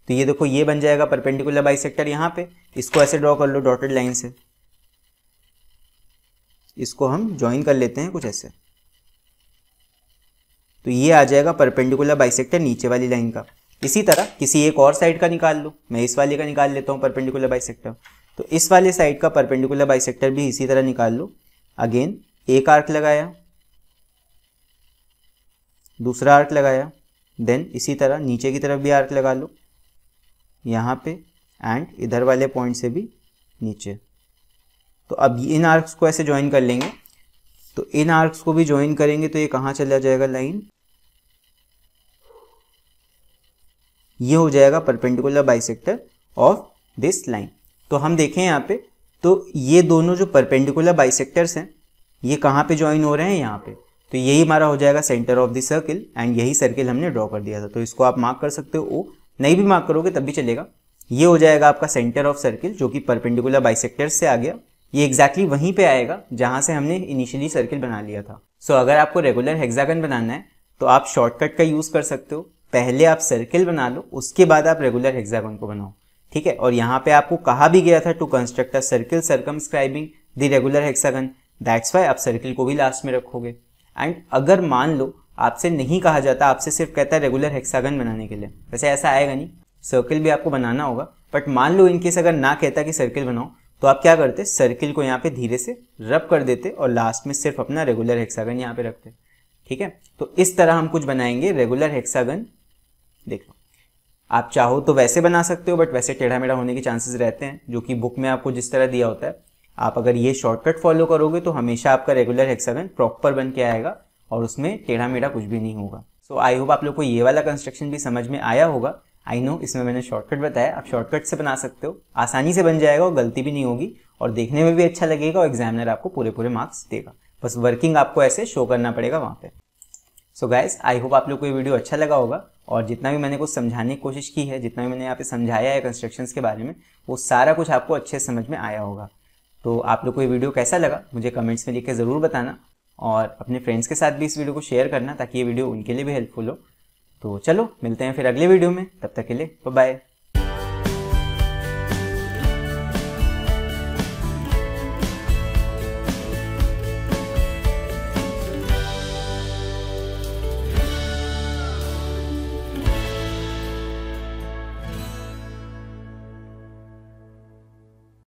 तो ये देखो ये बन जाएगा परपेंडिकुलर सेक्टर यहाँ पे इसको ऐसे ड्रॉ कर लो डॉटेड लाइन से इसको हम ज्वाइन कर लेते हैं कुछ ऐसे तो ये आ जाएगा परपेंडिकुलर बाइसेक्टर नीचे वाली लाइन का इसी तरह किसी एक और साइड का निकाल लो मैं इस वाले का निकाल लेता हूँ परपेंडिकुलर बाइसेक्टर तो इस वाले साइड का परपेंडिकुलर बाइसेक्टर भी इसी तरह निकाल लो अगेन एक आर्क लगाया दूसरा आर्क लगाया देन इसी तरह नीचे की तरफ भी आर्क लगा लो यहाँ पे एंड इधर वाले पॉइंट से भी नीचे तो अब इन आर्क्स को ऐसे ज्वाइन कर लेंगे तो इन आर्क्स को भी ज्वाइन करेंगे तो ये कहाँ चला जाएगा लाइन ये हो जाएगा perpendicular bisector of this line तो हम देखें यहाँ पे तो ये दोनों जो परपेंडिकुलर बाइसेक्टर्स हैं ये कहाँ पे ज्वाइन हो रहे हैं यहाँ पे तो यही हमारा हो जाएगा centre of the circle and यही सर्किल हमने ड्रॉ कर दिया था तो इसको आप मार्क कर सकते हो ओ नहीं भी मार्क करोगे तब भी चलेगा ये हो जाएगा आपका सेंटर ऑफ सर्किल जो कि परपेंडिकुलर बाइसेक्टर से आ गया ये एग्जैक्टली exactly वहीं पे आएगा जहाँ से हमने इनिशियली सर्किल बना लिया था सो so, अगर आपको रेगुलर हेक्सागन बनाना है तो आप शॉर्टकट का यूज़ कर सकते हो पहले आप सर्किल बना लो उसके बाद आप रेगुलर हेक्सागन को बनाओ ठीक है और यहाँ पे आपको कहा भी गया था to construct a circle circumscribing the regular hexagon that's why आप सर्किल को भी लास्ट में रखोगे एंड अगर मान लो आपसे नहीं कहा जाता आपसे सिर्फ कहता है रेगुलर हेक्सागन बनाने के लिए वैसे ऐसा आएगा नहीं सर्किल भी आपको बनाना होगा बट मान लो इनकेस अगर ना कहता कि सर्किल बनाओ तो आप क्या करते सर्किल को यहाँ पे धीरे से रब कर देते और लास्ट में सिर्फ अपना रेगुलर हेक्सागन यहाँ पे रखते ठीक है तो इस तरह हम कुछ बनाएंगे रेगुलर हेक्सागन देख लो आप चाहो तो वैसे बना सकते हो बट वैसे टेढ़ा मेढ़ा होने के चांसेस रहते हैं जो कि बुक में आपको जिस तरह दिया होता है आप अगर ये शॉर्टकट फॉलो करोगे तो हमेशा आपका रेगुलर हेक्सागन प्रॉपर बन के आएगा और उसमें टेढ़ा मेढ़ा कुछ भी नहीं होगा सो आई होप आप लोग को ये वाला कंस्ट्रक्शन भी समझ में आया होगा आई नो इसमें मैंने शॉर्टकट बताया आप शॉर्टकट से बना सकते हो आसानी से बन जाएगा और गलती भी नहीं होगी और देखने में भी अच्छा लगेगा और एग्जामिनर आपको पूरे पूरे मार्क्स देगा बस वर्किंग आपको ऐसे शो करना पड़ेगा वहाँ पर सो गाइज आई होप आप लोग को ये वीडियो अच्छा लगा होगा और जितना भी मैंने कुछ समझाने की कोशिश की है जितना भी मैंने यहाँ पे समझाया है कंस्ट्रक्शंस के बारे में वो सारा कुछ आपको अच्छे समझ में आया होगा तो आप लोग को ये वीडियो कैसा लगा मुझे कमेंट्स में लिख के ज़रूर बताना और अपने फ्रेंड्स के साथ भी इस वीडियो को शेयर करना ताकि ये वीडियो उनके लिए भी हेल्पफुल हो तो चलो मिलते हैं फिर अगले वीडियो में तब तक के लिए बाय